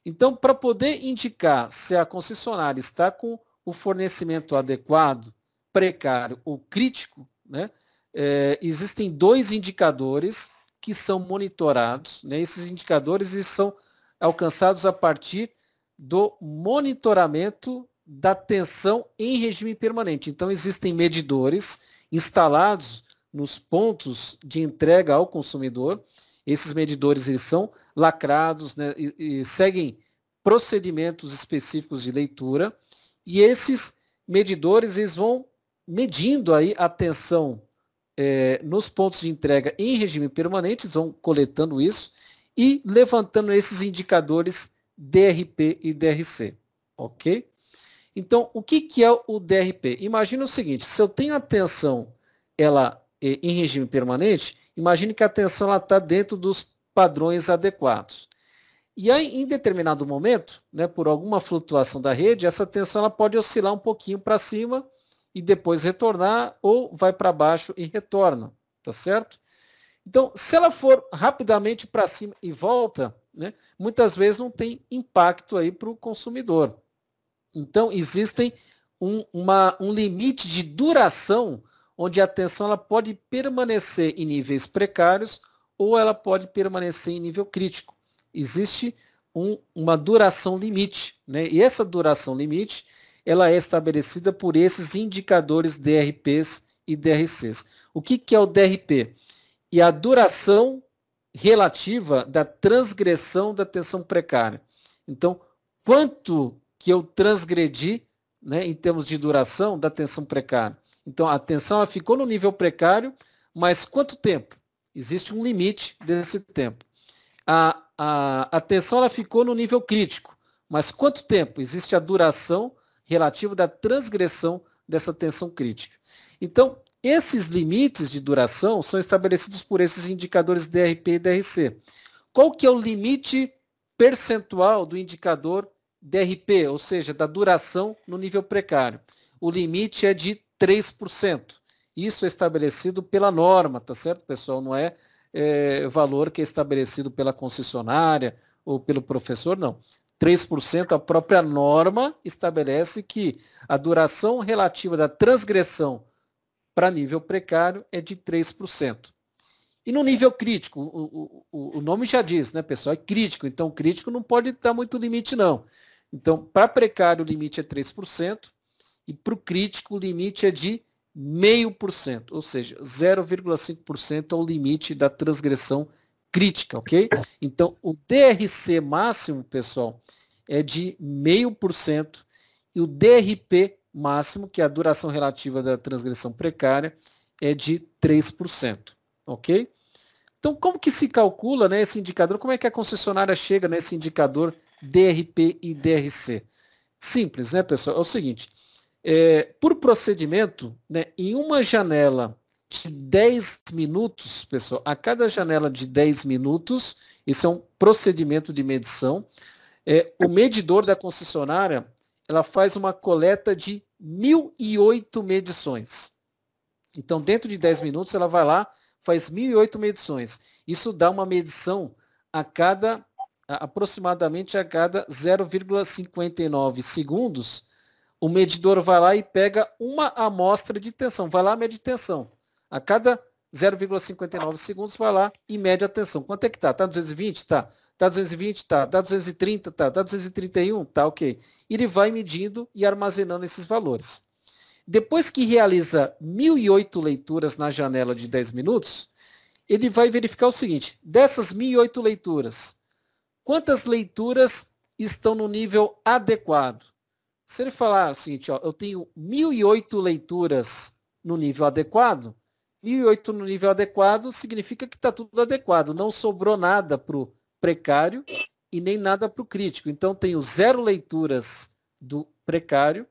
Então, para poder indicar se a concessionária está com o fornecimento adequado, precário ou crítico, né, é, existem dois indicadores que são monitorados. Né, esses indicadores são alcançados a partir do monitoramento da tensão em regime permanente. Então, existem medidores instalados nos pontos de entrega ao consumidor. Esses medidores eles são lacrados né, e, e seguem procedimentos específicos de leitura. E esses medidores eles vão medindo aí a tensão é, nos pontos de entrega em regime permanente, eles vão coletando isso e levantando esses indicadores DRP e DRC. Ok? Então, o que, que é o DRP? Imagina o seguinte, se eu tenho a tensão ela, eh, em regime permanente, imagine que a tensão está dentro dos padrões adequados. E aí, em determinado momento, né, por alguma flutuação da rede, essa tensão ela pode oscilar um pouquinho para cima e depois retornar, ou vai para baixo e retorna, tá certo? Então, se ela for rapidamente para cima e volta, né, muitas vezes não tem impacto aí para o consumidor. Então, existem um, uma, um limite de duração onde a atenção ela pode permanecer em níveis precários ou ela pode permanecer em nível crítico. Existe um, uma duração limite, né? e essa duração limite ela é estabelecida por esses indicadores DRPs e DRCs. O que, que é o DRP? E a duração relativa da transgressão da tensão precária. Então, quanto que eu transgredi né, em termos de duração da tensão precária. Então, a tensão ficou no nível precário, mas quanto tempo? Existe um limite desse tempo. A, a, a tensão ela ficou no nível crítico, mas quanto tempo? Existe a duração relativa da transgressão dessa tensão crítica. Então, esses limites de duração são estabelecidos por esses indicadores DRP e DRC. Qual que é o limite percentual do indicador DRP, ou seja, da duração no nível precário. O limite é de 3%. Isso é estabelecido pela norma, tá certo, pessoal? Não é, é valor que é estabelecido pela concessionária ou pelo professor, não. 3%, a própria norma estabelece que a duração relativa da transgressão para nível precário é de 3%. E no nível crítico, o, o, o nome já diz, né, pessoal? É crítico, então crítico não pode dar muito limite, não. Então, para precário, o limite é 3%, e para o crítico, o limite é de 0,5%, ou seja, 0,5% é o limite da transgressão crítica, ok? Então, o DRC máximo, pessoal, é de 0,5%, e o DRP máximo, que é a duração relativa da transgressão precária, é de 3%, ok? Então, como que se calcula né, esse indicador? Como é que a concessionária chega nesse indicador DRP e DRC. Simples, né, pessoal? É o seguinte, é, por procedimento, né, em uma janela de 10 minutos, pessoal, a cada janela de 10 minutos, isso é um procedimento de medição, é, o medidor da concessionária, ela faz uma coleta de 1.008 medições. Então, dentro de 10 minutos, ela vai lá, faz 1.008 medições. Isso dá uma medição a cada aproximadamente a cada 0,59 segundos, o medidor vai lá e pega uma amostra de tensão, vai lá mede tensão. A cada 0,59 segundos vai lá e mede a tensão. Quanto é que tá? Tá 220? Tá. Tá 220? Tá. Tá 230? Tá. Tá 231? Tá, ok. Ele vai medindo e armazenando esses valores. Depois que realiza 1.008 leituras na janela de 10 minutos, ele vai verificar o seguinte, dessas 1.008 leituras, Quantas leituras estão no nível adequado? Se ele falar o seguinte, ó, eu tenho 1.008 leituras no nível adequado, 1.008 no nível adequado significa que está tudo adequado, não sobrou nada para o precário e nem nada para o crítico. Então, tenho zero leituras do precário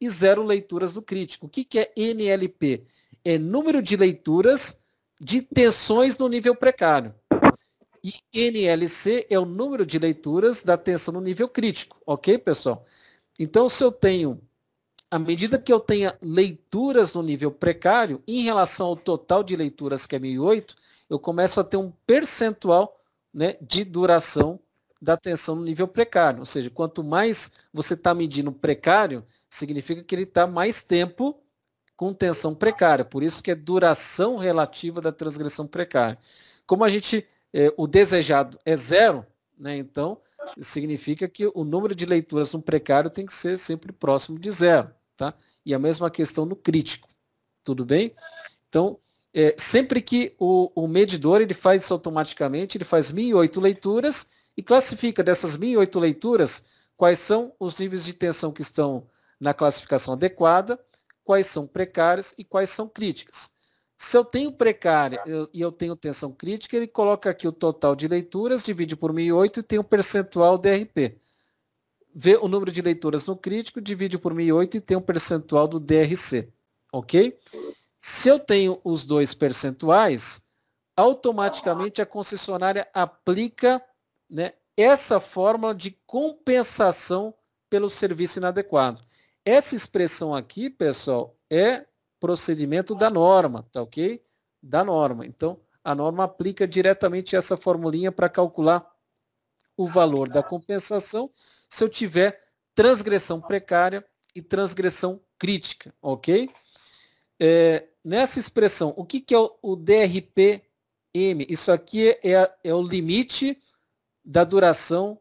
e zero leituras do crítico. O que, que é NLP? É número de leituras de tensões no nível precário. E NLC é o número de leituras da tensão no nível crítico, ok, pessoal? Então, se eu tenho, à medida que eu tenha leituras no nível precário, em relação ao total de leituras, que é 1.008, eu começo a ter um percentual né, de duração da tensão no nível precário. Ou seja, quanto mais você está medindo precário, significa que ele está mais tempo com tensão precária. Por isso que é duração relativa da transgressão precária. Como a gente é, o desejado é zero, né? então significa que o número de leituras no precário tem que ser sempre próximo de zero. Tá? E a mesma questão no crítico. Tudo bem? Então, é, sempre que o, o, medidor ele faz isso automaticamente, ele faz 1.008 leituras e classifica dessas 1.008 leituras quais são os níveis de tensão que estão na classificação adequada, quais são precários e quais são críticas. Se eu tenho precária e eu tenho tensão crítica, ele coloca aqui o total de leituras, divide por 1.008 e tem o um percentual do DRP. Vê o número de leituras no crítico, divide por 1.008 e tem o um percentual do DRC. Ok? Se eu tenho os dois percentuais, automaticamente a concessionária aplica né, essa fórmula de compensação pelo serviço inadequado. Essa expressão aqui, pessoal, é procedimento da norma, tá ok? Da norma. Então, a norma aplica diretamente essa formulinha para calcular o valor da compensação se eu tiver transgressão precária e transgressão crítica, ok? É, nessa expressão, o que, que é o, o DRPM? Isso aqui é, é, é, o limite da duração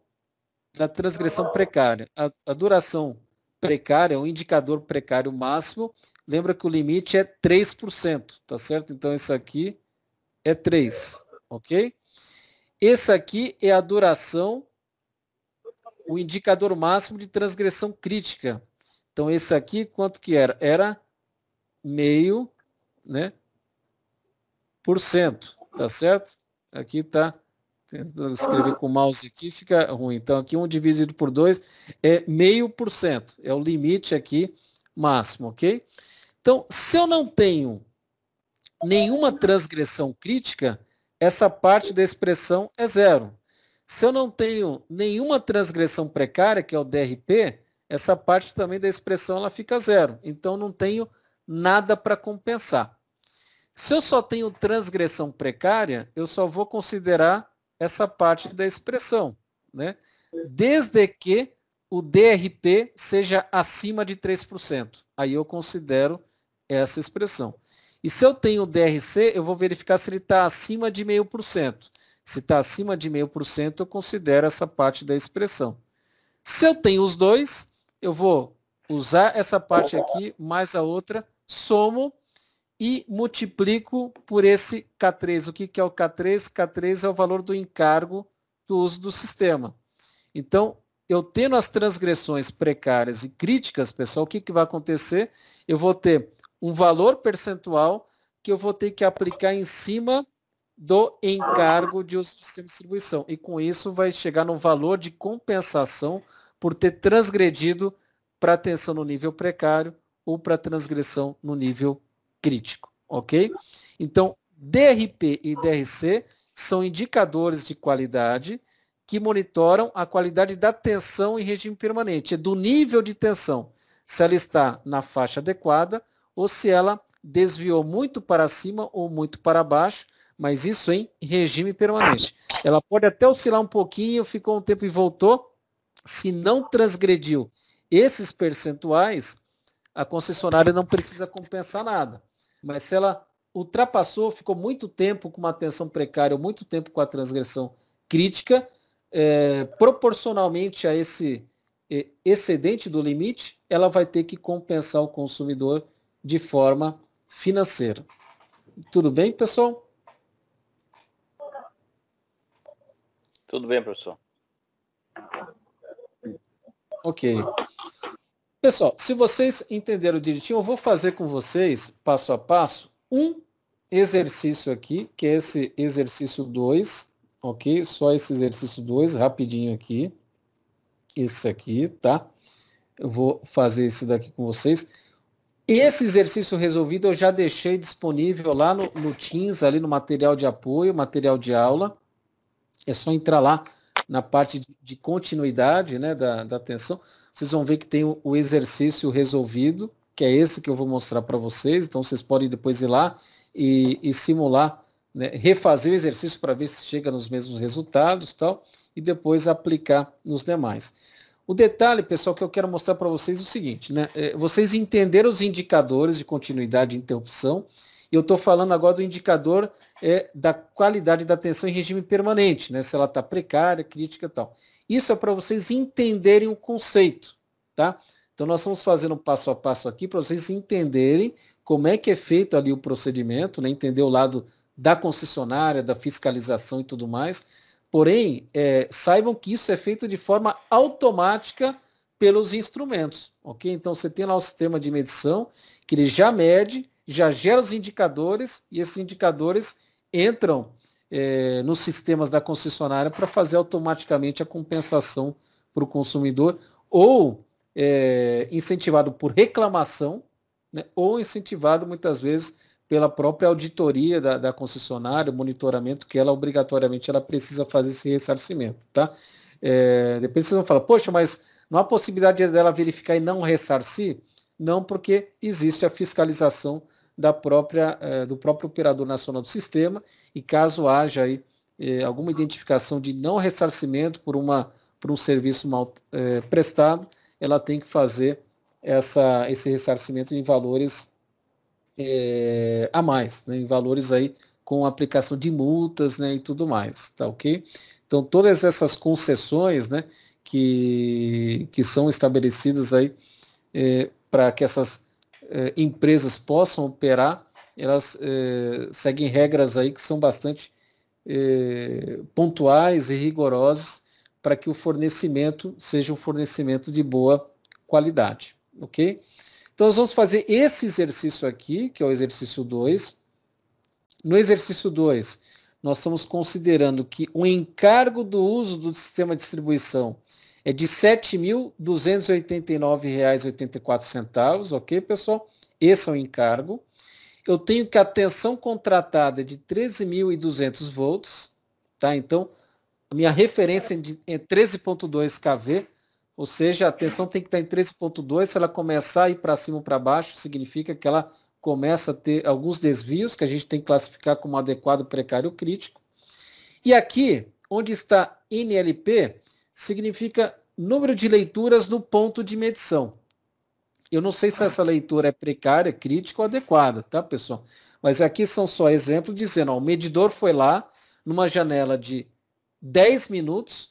da transgressão precária. A, a duração precária, o indicador precário máximo, Lembra que o limite é 3%, tá certo? Então, isso aqui é 3, ok? Esse aqui é a duração, o indicador máximo de transgressão crítica. Então, esse aqui, quanto que era? Era meio, né? Por cento, tá certo? Aqui está, tentando escrever com o mouse aqui, fica ruim. Então, aqui 1 um dividido por 2 é meio por cento. É o limite aqui máximo, ok? Então, se eu não tenho nenhuma transgressão crítica, essa parte da expressão é zero. Se eu não tenho nenhuma transgressão precária, que é o DRP, essa parte também da expressão ela fica zero. Então, não tenho nada para compensar. Se eu só tenho transgressão precária, eu só vou considerar essa parte da expressão, né? desde que o DRP seja acima de 3%. Aí eu considero essa expressão. E se eu tenho o DRC, eu vou verificar se ele está acima de 0,5%. Se está acima de 0,5%, eu considero essa parte da expressão. Se eu tenho os dois, eu vou usar essa parte aqui mais a outra, somo e multiplico por esse K3. O que, que é o K3? K3 é o valor do encargo do uso do sistema. Então, eu tendo as transgressões precárias e críticas, pessoal, o que, que vai acontecer? Eu vou ter um valor percentual que eu vou ter que aplicar em cima do encargo de uso do sistema de distribuição. E com isso vai chegar no valor de compensação por ter transgredido para atenção no nível precário ou para transgressão no nível crítico, ok? Então, DRP e DRC são indicadores de qualidade que monitoram a qualidade da tensão em regime permanente, é do nível de tensão, se ela está na faixa adequada ou se ela desviou muito para cima ou muito para baixo, mas isso em regime permanente. Ela pode até oscilar um pouquinho, ficou um tempo e voltou. Se não transgrediu esses percentuais, a concessionária não precisa compensar nada. Mas se ela ultrapassou, ficou muito tempo com uma atenção precária, ou muito tempo com a transgressão crítica, é, proporcionalmente a esse é, excedente do limite, ela vai ter que compensar o consumidor de forma financeira. Tudo bem, pessoal? Tudo bem, professor. Ok. Pessoal, se vocês entenderam direitinho, eu vou fazer com vocês, passo a passo, um exercício aqui, que é esse exercício 2, ok? Só esse exercício 2, rapidinho aqui. Esse aqui, tá? Eu vou fazer esse daqui com vocês. Esse exercício resolvido eu já deixei disponível lá no, no Teams, ali no material de apoio, material de aula. É só entrar lá na parte de, de continuidade né, da, da atenção. Vocês vão ver que tem o, o exercício resolvido, que é esse que eu vou mostrar para vocês. Então vocês podem depois ir lá e, e simular, né, refazer o exercício para ver se chega nos mesmos resultados tal, e depois aplicar nos demais. O detalhe, pessoal, que eu quero mostrar para vocês é o seguinte, né? É, vocês entenderam os indicadores de continuidade e interrupção, e eu estou falando agora do indicador é, da qualidade da atenção em regime permanente, né? se ela está precária, crítica e tal. Isso é para vocês entenderem o conceito, tá? Então nós vamos fazendo um passo a passo aqui para vocês entenderem como é que é feito ali o procedimento, né? entender o lado da concessionária, da fiscalização e tudo mais, Porém, é, saibam que isso é feito de forma automática pelos instrumentos, ok? Então você tem lá o sistema de medição que ele já mede, já gera os indicadores e esses indicadores entram é, nos sistemas da concessionária para fazer automaticamente a compensação para o consumidor ou é, incentivado por reclamação né, ou incentivado muitas vezes pela própria auditoria da, da concessionária, o monitoramento que ela obrigatoriamente ela precisa fazer esse ressarcimento, tá? É, depois vocês vão falar, poxa, mas não há possibilidade dela verificar e não ressarcir? Não, porque existe a fiscalização da própria, é, do próprio operador nacional do sistema e caso haja aí é, alguma identificação de não ressarcimento por, uma, por um serviço mal é, prestado, ela tem que fazer essa, esse ressarcimento em valores é, a mais, né, em valores aí com aplicação de multas né, e tudo mais, tá ok? Então todas essas concessões né, que, que são estabelecidas aí é, para que essas é, empresas possam operar, elas seguem regras aí que são bastante pontuais e rigorosas para que o fornecimento seja um fornecimento de boa qualidade, ok? Então, nós vamos fazer esse exercício aqui, que é o exercício 2. No exercício 2, nós estamos considerando que o encargo do uso do sistema de distribuição é de R$ 7.289,84, ok, pessoal? Esse é o encargo. Eu tenho que a tensão contratada é de 13.200 volts, tá? Então, minha referência é 13.2 é kV, ou seja, a tensão tem que estar em 13.2, se ela começar a ir para cima ou para baixo, significa que ela começa a ter alguns desvios que a gente tem que classificar como adequado, precário, crítico. E aqui, onde está NLP, significa número de leituras no ponto de medição. Eu não sei se essa leitura é precária, crítica ou adequada, tá, pessoal? Mas aqui são só exemplos dizendo, ó, o medidor foi lá numa janela de 10 minutos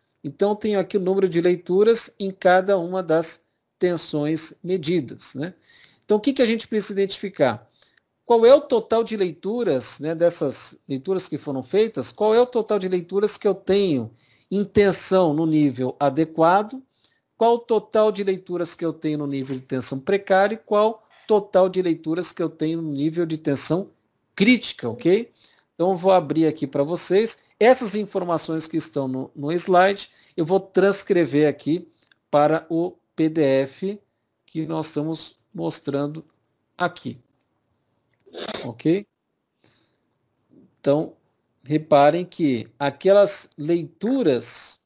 Então, tenho aqui o número de leituras em cada uma das tensões medidas. Né? Então, o que, que a gente precisa identificar? Qual é o total de leituras, né, dessas leituras que foram feitas, qual é o total de leituras que eu tenho em tensão no nível adequado, qual o total de leituras que eu tenho no nível de tensão precária e qual total de leituras que eu tenho no nível de tensão crítica, ok? Então eu vou abrir aqui para vocês. Essas informações que estão no, no slide, eu vou transcrever aqui para o PDF que nós estamos mostrando aqui. Ok? Então, reparem que aquelas leituras,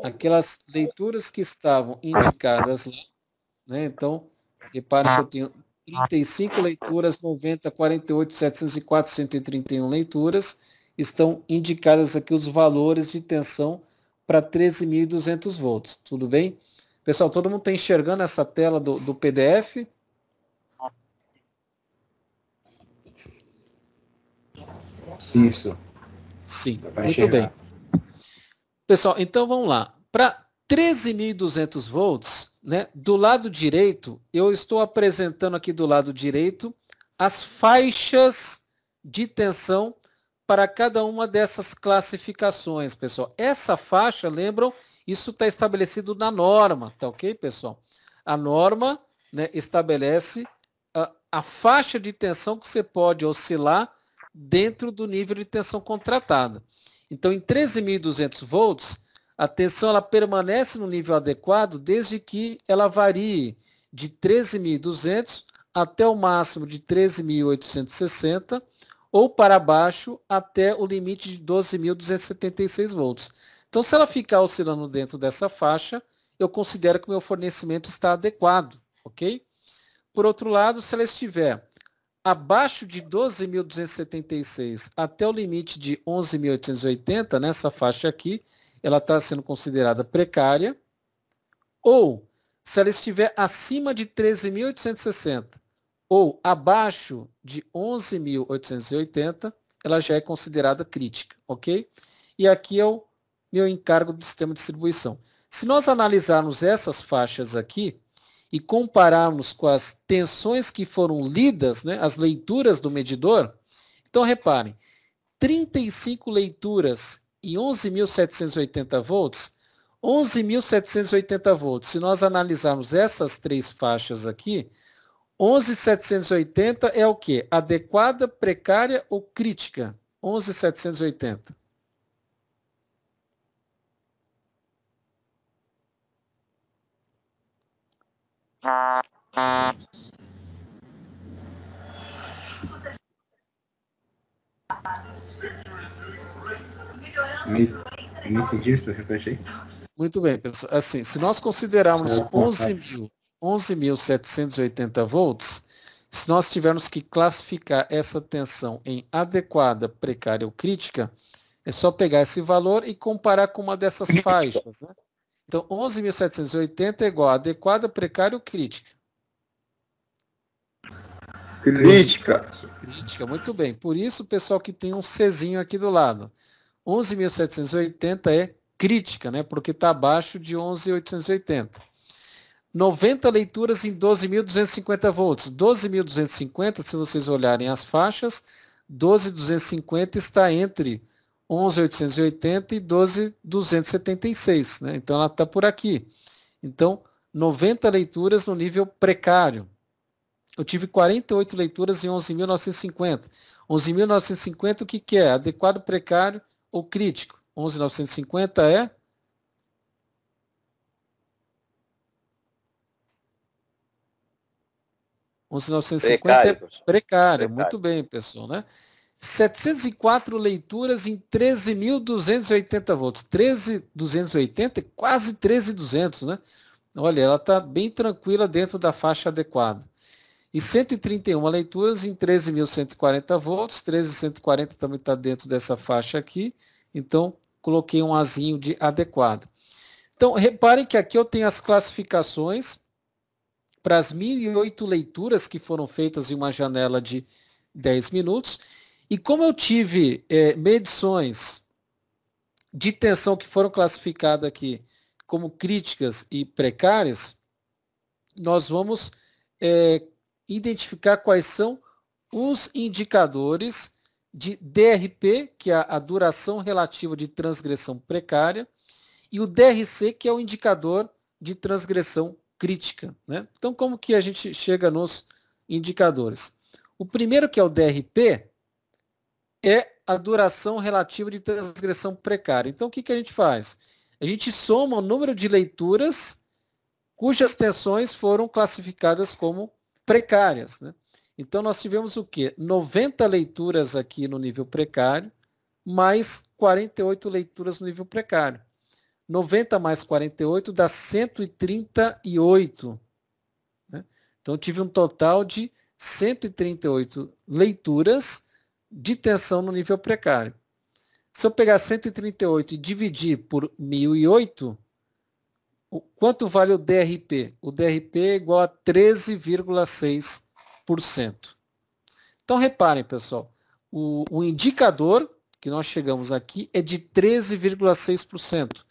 aquelas leituras que estavam indicadas lá, né? Então, reparem que eu tenho 35 ah. leituras, 90, 48, 704, 131 leituras. Estão indicadas aqui os valores de tensão para 13.200 volts, tudo bem? Pessoal, todo mundo está enxergando essa tela do, do PDF? Isso. Sim, muito bem. Pessoal, então vamos lá. Para 13.200 volts, né? do lado direito, eu estou apresentando aqui do lado direito as faixas de tensão para cada uma dessas classificações, pessoal. Essa faixa, lembram, isso está estabelecido na norma, tá ok, pessoal? A norma né, estabelece a, a faixa de tensão que você pode oscilar dentro do nível de tensão contratada. Então, em 13.200 volts, a tensão ela permanece no nível adequado desde que ela varie de 13.200 até o máximo de 13.860 ou para baixo até o limite de 12.276 volts. Então, se ela ficar oscilando dentro dessa faixa, eu considero que o meu fornecimento está adequado, ok? Por outro lado, se ela estiver abaixo de 12.276 até o limite de 11.880, nessa faixa aqui, ela está sendo considerada precária, ou se ela estiver acima de 13.860 ou abaixo de 11.880, ela já é considerada crítica, ok? E aqui é o meu encargo do sistema de distribuição. Se nós analisarmos essas faixas aqui e compararmos com as tensões que foram lidas, né, as leituras do medidor, então reparem, 35 leituras e 11.780 volts, 11.780 volts, se nós analisarmos essas três faixas aqui, 11.780 é o que? Adequada, precária ou crítica? 11.780. Início disso, repete aí. Muito bem, pessoal. Assim, se nós considerarmos 11.780 11 volts, se nós tivermos que classificar essa tensão em adequada, precária ou crítica, é só pegar esse valor e comparar com uma dessas faixas. Né? Então, 11.780 é igual a adequada, precária ou crítica. Crítica. Crítica, muito bem. Por isso, pessoal, que tem um Czinho aqui do lado. 11.780 é crítica, né? Porque está abaixo de 11.880. 90 leituras em 12.250 volts. 12.250, se vocês olharem as faixas, 12.250 está entre 11.880 e 12.276, né? Então ela está por aqui. Então, 90 leituras no nível precário. Eu tive 48 leituras em 11.950. 11.950 o que, que é? Adequado precário ou crítico. 11.950 é? é Precário, é precário, precário, muito bem, pessoal, né? 704 leituras em 13.280 volts. 13.280 é quase 13.200, né? Olha, ela está bem tranquila dentro da faixa adequada e 131 leituras em 13.140 volts, 13.140 também está dentro dessa faixa aqui, então coloquei um azinho de adequado. Então, reparem que aqui eu tenho as classificações para as 1.008 leituras que foram feitas em uma janela de 10 minutos. E como eu tive é, medições de tensão que foram classificadas aqui como críticas e precárias, nós vamos é, identificar quais são os indicadores de DRP, que é a duração relativa de transgressão precária, e o DRC, que é o indicador de transgressão crítica. Né? Então, como que a gente chega nos indicadores? O primeiro, que é o DRP, é a duração relativa de transgressão precária. Então, o que, que a gente faz? A gente soma o número de leituras cujas tensões foram classificadas como precárias. Né? Então, nós tivemos o quê? 90 leituras aqui no nível precário, mais 48 leituras no nível precário. 90 mais 48 dá 138. Né? Então, tive um total de 138 leituras de tensão no nível precário. Se eu pegar 138 e dividir por 1008, o, quanto vale o DRP? O DRP é igual a 13,6%. Então, reparem, pessoal, o, o indicador que nós chegamos aqui é de 13,6%.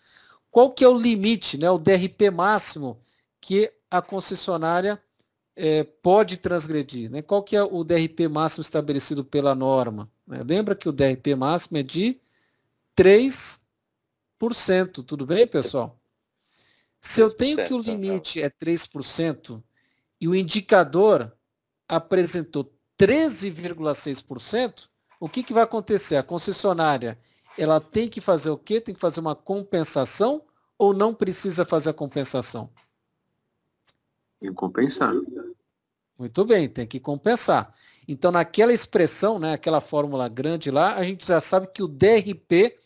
Qual que é o limite, né, o DRP máximo que a concessionária é, pode transgredir? Né? Qual que é o DRP máximo estabelecido pela norma? Né? Lembra que o DRP máximo é de 3%, tudo bem, pessoal? Se eu tenho que o é limite é 3% e o indicador apresentou 13,6%, o que, que vai acontecer? A concessionária ela tem que fazer o quê? Tem que fazer uma compensação ou não precisa fazer a compensação? Tem que compensar. Muito bem, tem que compensar. Então, naquela expressão, né, aquela fórmula grande lá, a gente já sabe que o DRP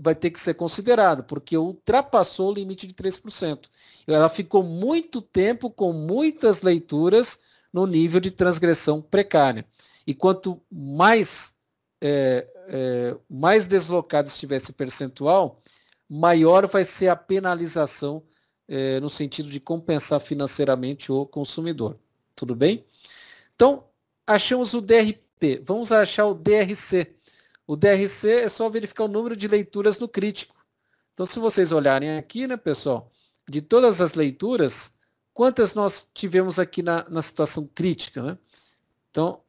vai ter que ser considerado, porque ultrapassou o limite de 3%. Ela ficou muito tempo com muitas leituras no nível de transgressão precária. E quanto mais, é, é, mais deslocado estiver esse percentual, maior vai ser a penalização é, no sentido de compensar financeiramente o consumidor. Tudo bem? Então, achamos o DRP. Vamos achar o DRC o DRC é só verificar o número de leituras no crítico. Então, se vocês olharem aqui, né, pessoal, de todas as leituras, quantas nós tivemos aqui na, na situação crítica, né? Então,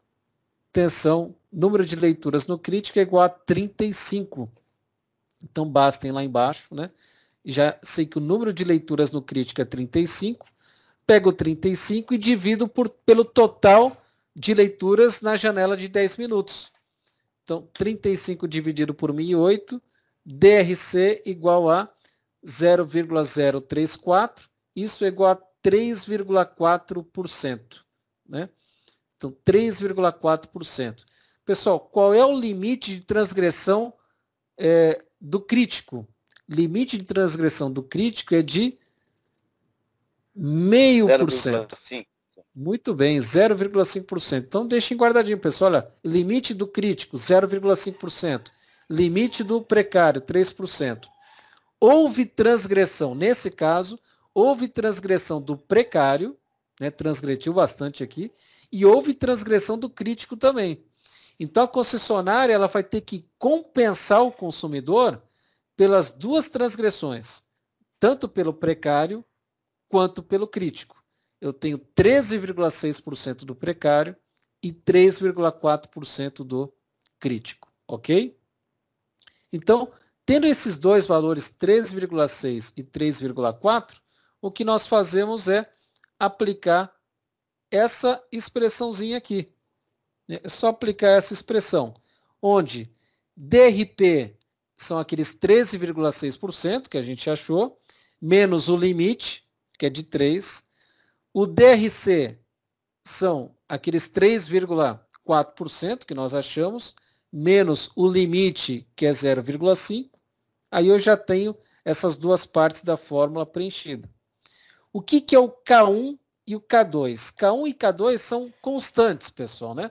atenção, número de leituras no crítico é igual a 35. Então, bastem lá embaixo, né? Já sei que o número de leituras no crítico é 35. Pego 35 e divido por, pelo total de leituras na janela de 10 minutos. Então, 35 dividido por 1.008, DRC igual a 0,034, isso é igual a 3,4%. Né? Então, 3,4%. Pessoal, qual é o limite de transgressão é, do crítico? Limite de transgressão do crítico é de meio por cento. Muito bem, 0,5%. Então deixem guardadinho, pessoal. Olha, limite do crítico, 0,5%. Limite do precário, 3%. Houve transgressão, nesse caso, houve transgressão do precário, né, transgrediu bastante aqui, e houve transgressão do crítico também. Então a concessionária ela vai ter que compensar o consumidor pelas duas transgressões, tanto pelo precário quanto pelo crítico eu tenho 13,6% do precário e 3,4% do crítico, ok? Então, tendo esses dois valores 13,6 e 3,4, o que nós fazemos é aplicar essa expressãozinha aqui. É só aplicar essa expressão, onde DRP são aqueles 13,6% que a gente achou, menos o limite, que é de 3, o DRC são aqueles 3,4% que nós achamos, menos o limite, que é 0,5. Aí eu já tenho essas duas partes da fórmula preenchida. O que, que é o K1 e o K2? K1 e K2 são constantes, pessoal, né?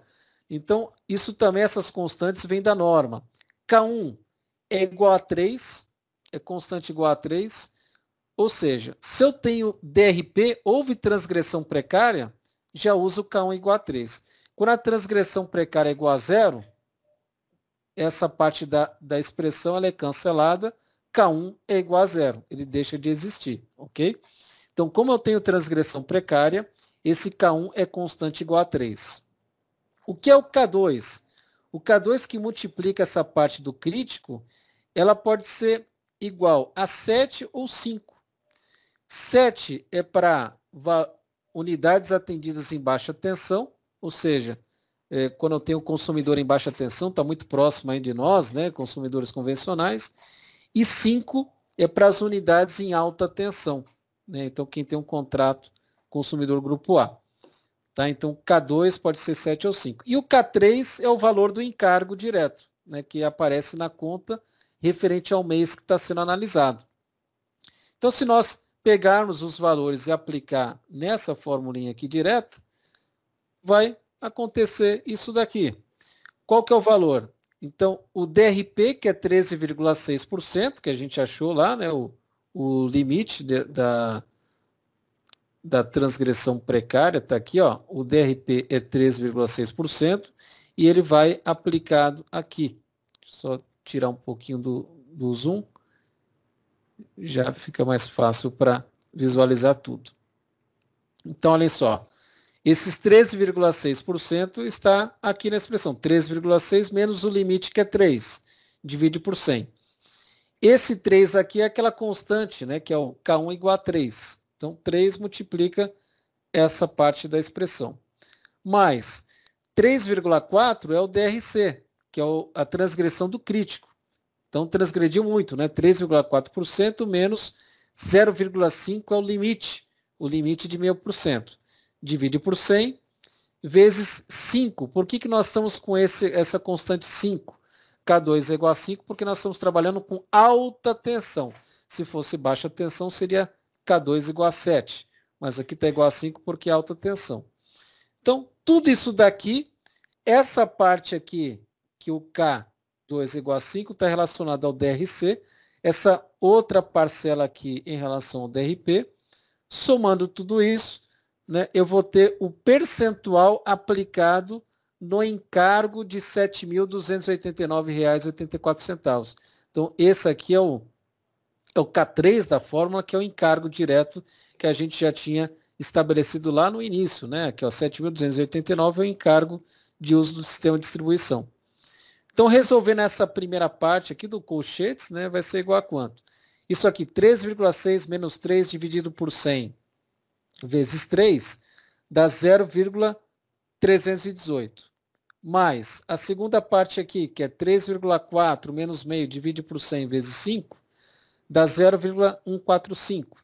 Então, isso também, essas constantes vêm da norma. K1 é igual a 3, é constante igual a 3, ou seja, se eu tenho DRP, houve transgressão precária, já uso K1 igual a 3. Quando a transgressão precária é igual a zero, essa parte da, da expressão ela é cancelada, K1 é igual a zero, ele deixa de existir, ok? Então, como eu tenho transgressão precária, esse K1 é constante igual a 3. O que é o K2? O K2 que multiplica essa parte do crítico, ela pode ser igual a 7 ou 5. 7 é para unidades atendidas em baixa tensão, ou seja, é, quando eu tenho um consumidor em baixa tensão, está muito próximo aí de nós, né, consumidores convencionais. E 5 é para as unidades em alta tensão. Né? Então, quem tem um contrato consumidor grupo A. Tá? Então, K2 pode ser 7 ou 5. E o K3 é o valor do encargo direto, né? que aparece na conta referente ao mês que está sendo analisado. Então, se nós pegarmos os valores e aplicar nessa formulinha aqui direto, vai acontecer isso daqui. Qual que é o valor? Então, o DRP, que é 13,6%, que a gente achou lá, né, o, o limite de, da, da transgressão precária, está aqui, ó, o DRP é 13,6%, e ele vai aplicado aqui. Só tirar um pouquinho do, do zoom já fica mais fácil para visualizar tudo. Então, olhem só, esses 13,6% está aqui na expressão, 13,6 menos o limite que é 3, divide por 100. Esse 3 aqui é aquela constante, né, que é o K1 igual a 3. Então, 3 multiplica essa parte da expressão. Mais 3,4 é o DRC, que é a transgressão do crítico. Então transgrediu muito, né? 3,4% menos 0,5 é o limite, o limite de 0,5%. Divide por 100 vezes 5. Por que, que nós estamos com esse, essa constante 5? K2 é igual a 5 porque nós estamos trabalhando com alta tensão. Se fosse baixa tensão, seria K2 igual a 7. Mas aqui está igual a 5 porque é alta tensão. Então, tudo isso daqui, essa parte aqui, que o K 2 igual a 5 está relacionado ao DRC. Essa outra parcela aqui em relação ao DRP. Somando tudo isso, né, eu vou ter o percentual aplicado no encargo de R$ 7.289,84. Então, esse aqui é o, é o K3 da fórmula, que é o encargo direto que a gente já tinha estabelecido lá no início, né? Que é o 7.289 é o encargo de uso do sistema de distribuição. Então, resolvendo essa primeira parte aqui do colchetes, né, vai ser igual a quanto? Isso aqui, 3,6 menos 3 dividido por 100 vezes 3, dá 0,318. Mais a segunda parte aqui, que é 3,4 menos meio, divide por 100 vezes 5, dá 0,145.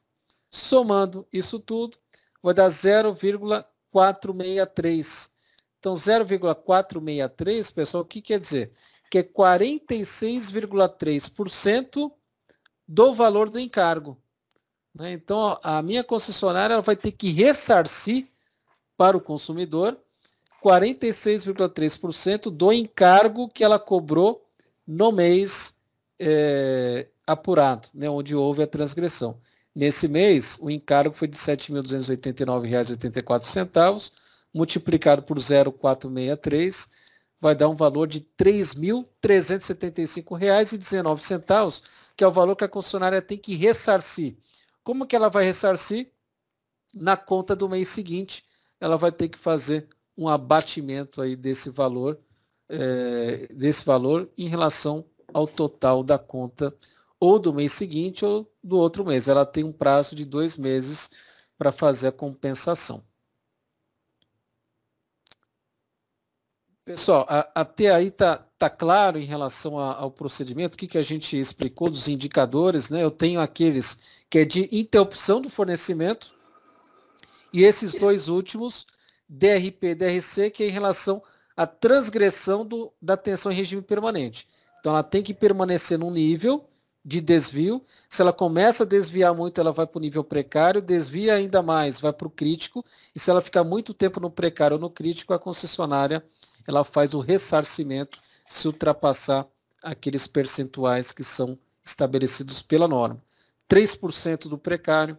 Somando isso tudo, vai dar 0,463 então, 0,463, pessoal, o que quer dizer? Que é 46,3% do valor do encargo. Né? Então, a minha concessionária vai ter que ressarcir para o consumidor 46,3% do encargo que ela cobrou no mês é, apurado, né, onde houve a transgressão. Nesse mês, o encargo foi de R$ 7.289,84 multiplicado por 0,463 vai dar um valor de R$ 3.375,19, que é o valor que a concessionária tem que ressarcir. Como que ela vai ressarcir? Na conta do mês seguinte, ela vai ter que fazer um abatimento aí desse valor, é, desse valor em relação ao total da conta ou do mês seguinte ou do outro mês. Ela tem um prazo de dois meses para fazer a compensação. Pessoal, a, até aí está tá claro em relação a, ao procedimento, o que, que a gente explicou dos indicadores, né? Eu tenho aqueles que é de interrupção do fornecimento e esses dois últimos, DRP e DRC, que é em relação à transgressão do, da tensão em regime permanente. Então ela tem que permanecer num nível de desvio. Se ela começa a desviar muito, ela vai para o nível precário, desvia ainda mais, vai para o crítico. E se ela ficar muito tempo no precário ou no crítico, a concessionária ela faz o ressarcimento se ultrapassar aqueles percentuais que são estabelecidos pela norma. 3% do precário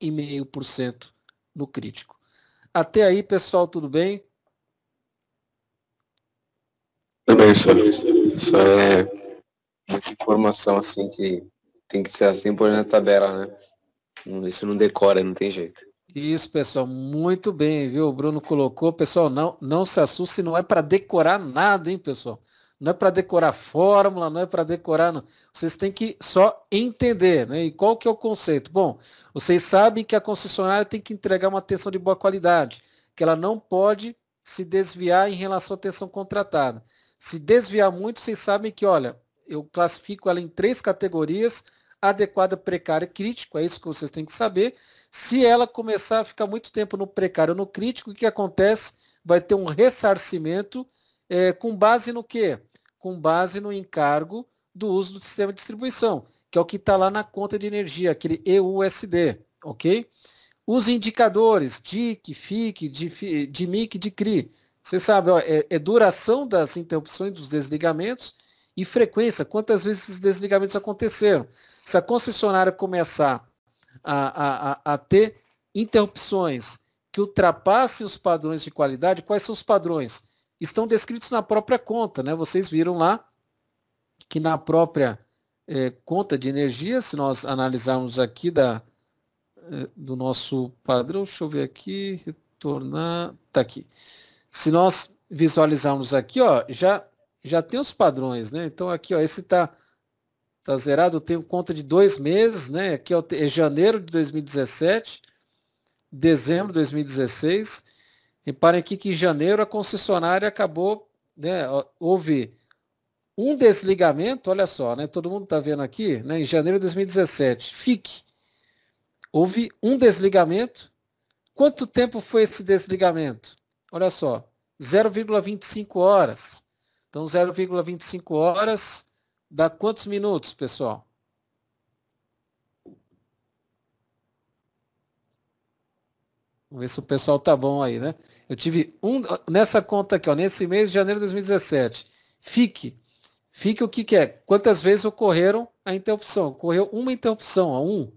e 0,5% no crítico. Até aí, pessoal, tudo bem? Tudo bem, senhor. Isso é muita informação assim que tem que ser assim por na tabela, né? Isso não decora, não tem jeito. Isso, pessoal, muito bem, viu? O Bruno colocou, pessoal, não, não se assuste, não é para decorar nada, hein, pessoal? Não é para decorar fórmula, não é para decorar, não. Vocês têm que só entender, né? E qual que é o conceito? Bom, vocês sabem que a concessionária tem que entregar uma atenção de boa qualidade, que ela não pode se desviar em relação à atenção contratada. Se desviar muito, vocês sabem que, olha, eu classifico ela em três categorias adequada, precária e crítico, é isso que vocês têm que saber. Se ela começar a ficar muito tempo no precário no crítico, o que acontece? Vai ter um ressarcimento é, com base no quê? Com base no encargo do uso do sistema de distribuição, que é o que está lá na conta de energia, aquele EUSD, ok? Os indicadores, DIC, FIC, DIMIC, DICRI, você sabe, ó, é, é duração das interrupções dos desligamentos e frequência, quantas vezes esses desligamentos aconteceram. Se a concessionária começar a, a, a, a ter interrupções que ultrapassem os padrões de qualidade, quais são os padrões? Estão descritos na própria conta, né? Vocês viram lá que na própria eh, conta de energia, se nós analisarmos aqui da, eh, do nosso padrão, deixa eu ver aqui, retornar, tá aqui. Se nós visualizarmos aqui, ó, já já tem os padrões, né? Então aqui, ó, esse tá, tá zerado, eu tenho conta de dois meses, né? Aqui ó, é janeiro de 2017, dezembro de 2016. Reparem aqui que em janeiro a concessionária acabou, né? Houve um desligamento, olha só, né? Todo mundo tá vendo aqui, né? Em janeiro de 2017, fique. Houve um desligamento. Quanto tempo foi esse desligamento? Olha só, 0,25 horas. Então, 0,25 horas dá quantos minutos, pessoal? Vamos ver se o pessoal tá bom aí, né? Eu tive um nessa conta aqui, ó, nesse mês de janeiro de 2017. Fique. Fique o que, que é? Quantas vezes ocorreram a interrupção? Ocorreu uma interrupção, a um.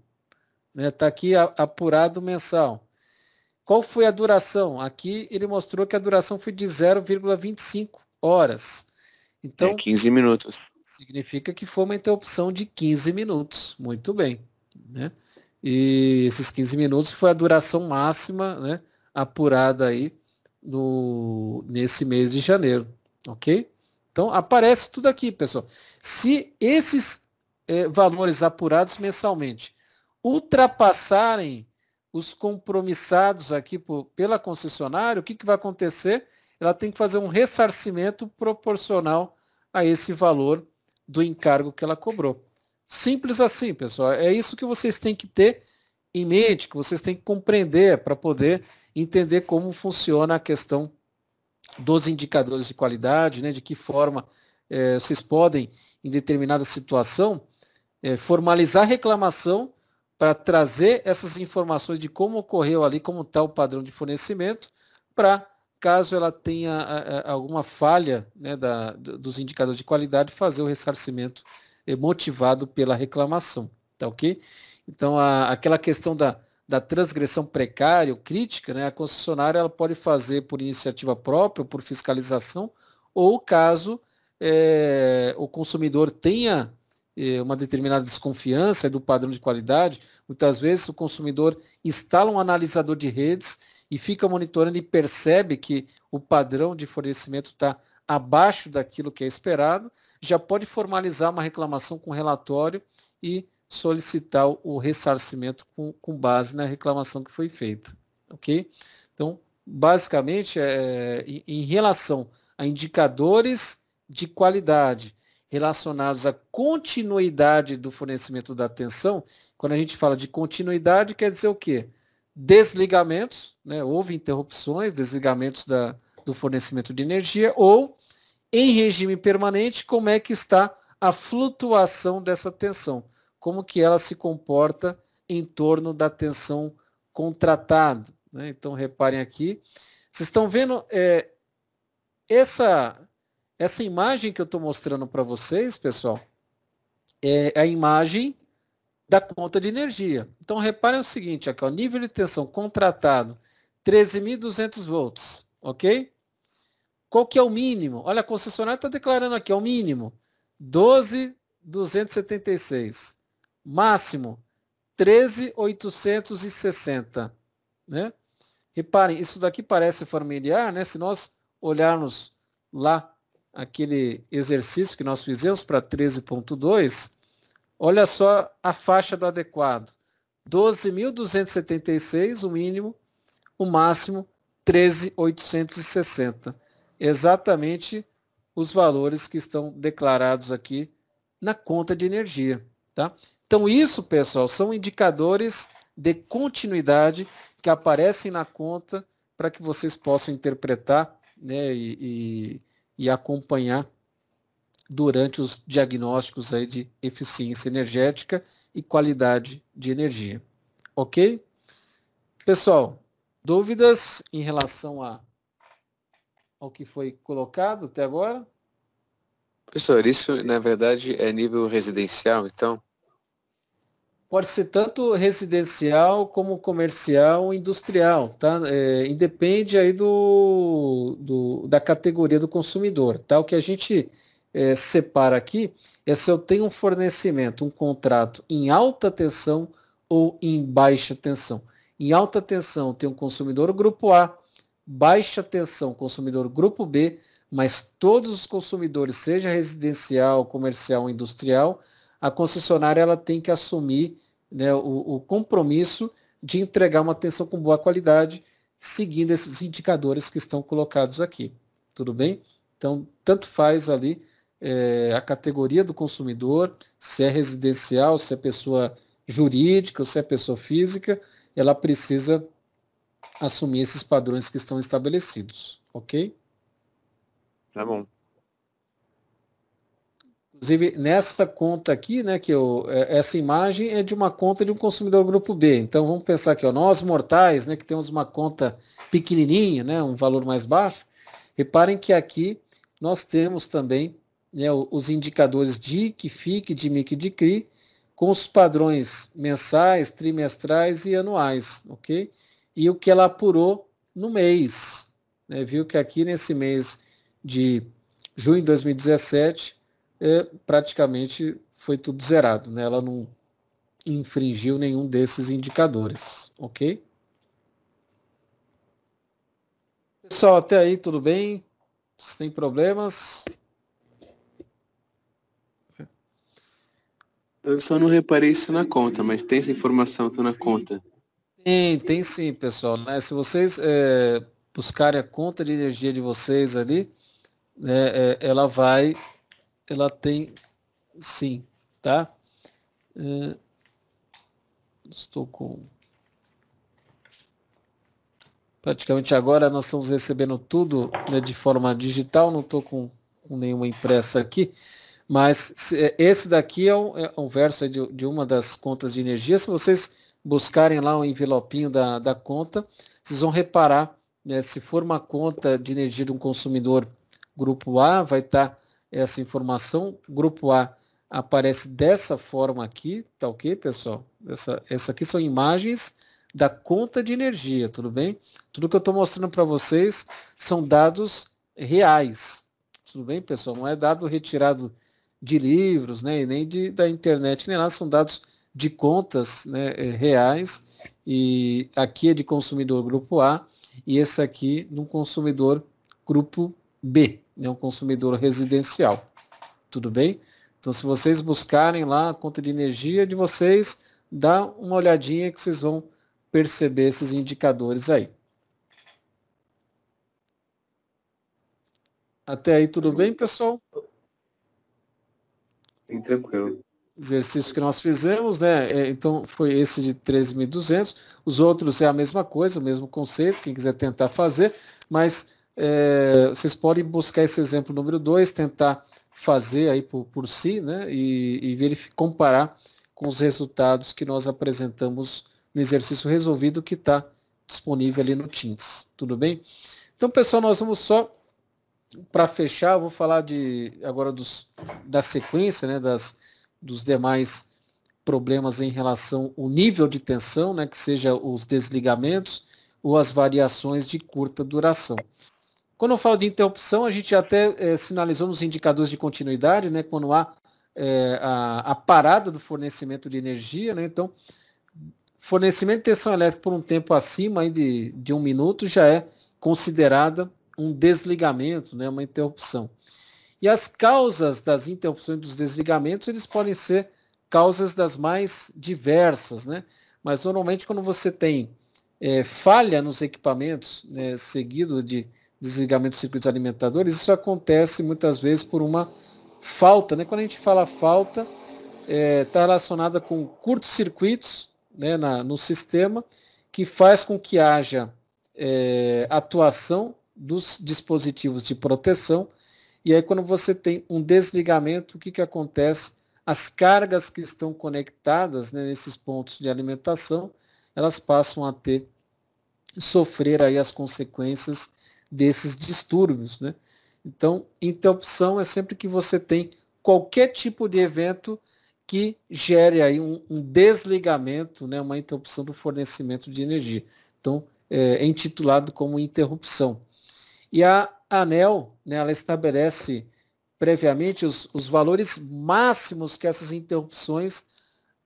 Né? Tá aqui a, apurado mensal. Qual foi a duração? Aqui ele mostrou que a duração foi de 0,25 horas. É, então, é 15 minutos. Significa que foi uma interrupção de 15 minutos. Muito bem. Né? E esses 15 minutos foi a duração máxima né, apurada aí no, nesse mês de janeiro. Ok? Então aparece tudo aqui, pessoal. Se esses é, valores apurados mensalmente ultrapassarem os compromissados aqui por, pela concessionária, o que, que vai acontecer? ela tem que fazer um ressarcimento proporcional a esse valor do encargo que ela cobrou. Simples assim, pessoal. É isso que vocês têm que ter em mente, que vocês têm que compreender para poder entender como funciona a questão dos indicadores de qualidade, né, de que forma é, vocês podem, em determinada situação, é, formalizar reclamação para trazer essas informações de como ocorreu ali, como está o padrão de fornecimento, para caso ela tenha a, a, alguma falha né, da, dos indicadores de qualidade, fazer o ressarcimento motivado pela reclamação. Tá ok? Então, a, aquela questão da, da transgressão precária ou crítica, né, a concessionária ela pode fazer por iniciativa própria, por fiscalização, ou caso é, o consumidor tenha é, uma determinada desconfiança do padrão de qualidade, muitas vezes o consumidor instala um analisador de redes e fica monitorando e percebe que o padrão de fornecimento está abaixo daquilo que é esperado, já pode formalizar uma reclamação com relatório e solicitar o ressarcimento com, com base na reclamação que foi feita. Ok? Então, basicamente, é, em, em relação a indicadores de qualidade relacionados à continuidade do fornecimento da atenção, quando a gente fala de continuidade, quer dizer o quê? desligamentos, né, houve interrupções, desligamentos da, do fornecimento de energia, ou em regime permanente, como é que está a flutuação dessa tensão, como que ela se comporta em torno da tensão contratada. Né? Então, reparem aqui, vocês estão vendo é, essa, essa imagem que eu estou mostrando para vocês, pessoal, é a imagem da conta de energia. Então, reparem o seguinte, aqui, o nível de tensão contratado, 13.200 volts, ok? Qual que é o mínimo? Olha, a concessionária está declarando aqui, é o mínimo, 12.276. Máximo, 13.860, né? Reparem, isso daqui parece familiar, né? Se nós olharmos lá aquele exercício que nós fizemos para 13.2, Olha só a faixa do adequado. 12.276, o mínimo, o máximo 13.860. Exatamente os valores que estão declarados aqui na conta de energia. Tá? Então, isso, pessoal, são indicadores de continuidade que aparecem na conta para que vocês possam interpretar né, e, e, e acompanhar durante os diagnósticos aí de eficiência energética e qualidade de energia. Ok? Pessoal, dúvidas em relação a, ao que foi colocado até agora? Professor, isso na verdade é nível residencial, então? Pode ser tanto residencial como comercial industrial, tá? É, independe aí do, do, da categoria do consumidor, tá? O que a gente é, separa aqui é se eu tenho um fornecimento, um contrato em alta tensão ou em baixa tensão. Em alta tensão tem um consumidor grupo A, baixa tensão consumidor grupo B, mas todos os consumidores, seja residencial, comercial, industrial, a concessionária ela tem que assumir né, o, o compromisso de entregar uma atenção com boa qualidade, seguindo esses indicadores que estão colocados aqui. Tudo bem? Então, tanto faz ali é, a categoria do consumidor, se é residencial, se é pessoa jurídica, se é pessoa física, ela precisa assumir esses padrões que estão estabelecidos, ok? Tá bom. Inclusive, nessa conta aqui, né, que eu, é, essa imagem é de uma conta de um consumidor grupo B. Então, vamos pensar aqui, ó, nós mortais, né, que temos uma conta pequenininha, né, um valor mais baixo, reparem que aqui nós temos também né, os indicadores DIC, FIC, DMIC e DICRI, com os padrões mensais, trimestrais e anuais, ok? E o que ela apurou no mês. Né? Viu que aqui nesse mês de junho de 2017, é, praticamente foi tudo zerado, né? Ela não infringiu nenhum desses indicadores, ok? Pessoal, até aí tudo bem? Sem problemas? Eu só não reparei isso na conta, mas tem essa informação tá na conta. Tem, tem sim, pessoal. Né? Se vocês é, buscarem a conta de energia de vocês ali, né, é, ela vai, ela tem sim, tá? É, estou com. Praticamente agora nós estamos recebendo tudo né, de forma digital, não estou com, com nenhuma impressa aqui. Mas é, esse daqui é um, é um verso de, de, uma das contas de energia. Se vocês buscarem lá um envelopinho da, da conta, vocês vão reparar, né, se for uma conta de energia de um consumidor grupo A, vai estar tá essa informação. Grupo A aparece dessa forma aqui, tá ok, pessoal? Essa, essa aqui são imagens da conta de energia, tudo bem? Tudo que eu estou mostrando para vocês são dados reais, tudo bem, pessoal? Não é dado retirado de livros, né, e nem de, da internet, nem nada, são dados de contas né, eh, reais, e aqui é de consumidor grupo A, e esse aqui no consumidor grupo B, né, um consumidor residencial. Tudo bem? Então, se vocês buscarem lá a conta de energia de vocês, dá uma olhadinha que vocês vão perceber esses indicadores aí. Até aí, tudo bem, pessoal? bem tranquilo. Exercício que nós fizemos, né? É, então foi esse de 13.200. Os outros é a mesma coisa, o mesmo conceito, quem quiser tentar fazer, mas é, vocês podem buscar esse exemplo número 2, tentar fazer aí por, por si, né? E, e comparar com os resultados que nós apresentamos no exercício resolvido que está disponível ali no Teams. Tudo bem? Então, pessoal, nós vamos só para fechar, vou falar de agora dos, da sequência, né, das, dos demais problemas em relação ao nível de tensão, né, que seja os desligamentos ou as variações de curta duração. Quando eu falo de interrupção, a gente até é, sinalizou nos indicadores de continuidade, né, quando há é, a, a, parada do fornecimento de energia, né, então fornecimento de tensão elétrica por um tempo acima aí de, de um minuto já é considerada um desligamento, né, uma interrupção. E as causas das interrupções dos desligamentos, eles podem ser causas das mais diversas, né? Mas normalmente quando você tem é, falha nos equipamentos, né, seguido de desligamento de circuitos alimentadores, isso acontece muitas vezes por uma falta, né? Quando a gente fala falta, está é, tá relacionada com curtos-circuitos né, na, no sistema, que faz com que haja é, atuação dos dispositivos de proteção. E aí, quando você tem um desligamento, o que, que acontece? As cargas que estão conectadas né, nesses pontos de alimentação, elas passam a ter, sofrer aí as consequências desses distúrbios. Né? Então, interrupção então, é sempre que você tem qualquer tipo de evento que gere aí um, um desligamento, né, uma interrupção do fornecimento de energia. Então, é, é intitulado como interrupção. E a ANEL, né, ela estabelece previamente os, os valores máximos que essas interrupções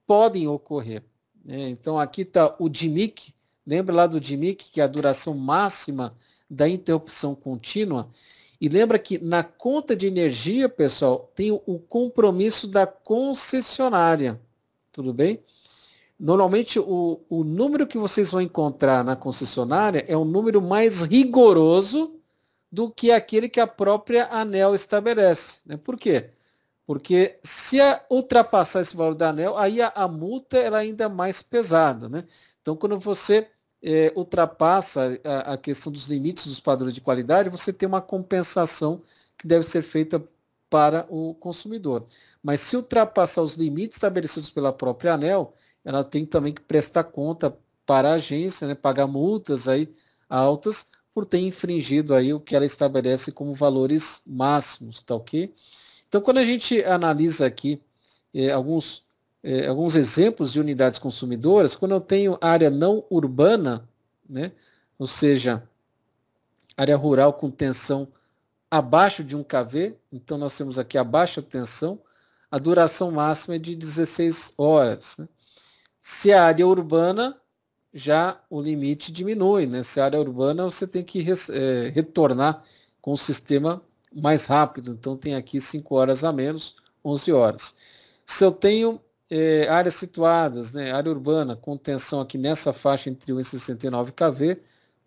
podem ocorrer. Né? Então aqui está o DIMIC, lembra lá do DIMIC, que é a duração máxima da interrupção contínua. E lembra que na conta de energia, pessoal, tem o compromisso da concessionária. Tudo bem? Normalmente o, o número que vocês vão encontrar na concessionária é o número mais rigoroso do que aquele que a própria ANEL estabelece. Né? Por quê? Porque se ultrapassar esse valor da ANEL, aí a, a multa ela é ainda mais pesada. Né? Então, quando você é, ultrapassa a, a, questão dos limites dos padrões de qualidade, você tem uma compensação que deve ser feita para o consumidor. Mas se ultrapassar os limites estabelecidos pela própria ANEL, ela tem também que prestar conta para a agência, né? pagar multas aí altas, por ter infringido aí o que ela estabelece como valores máximos, tá ok? Então, quando a gente analisa aqui é, alguns, é, alguns exemplos de unidades consumidoras, quando eu tenho área não urbana, né, ou seja, área rural com tensão abaixo de 1 kV, então nós temos aqui a baixa tensão, a duração máxima é de 16 horas. Né? Se a área urbana já o limite diminui. Nessa né? área urbana você tem que é, retornar com o sistema mais rápido. Então tem aqui 5 horas a menos, 11 horas. Se eu tenho é, áreas situadas, né, área urbana, com tensão aqui nessa faixa entre 1 e 69 kV,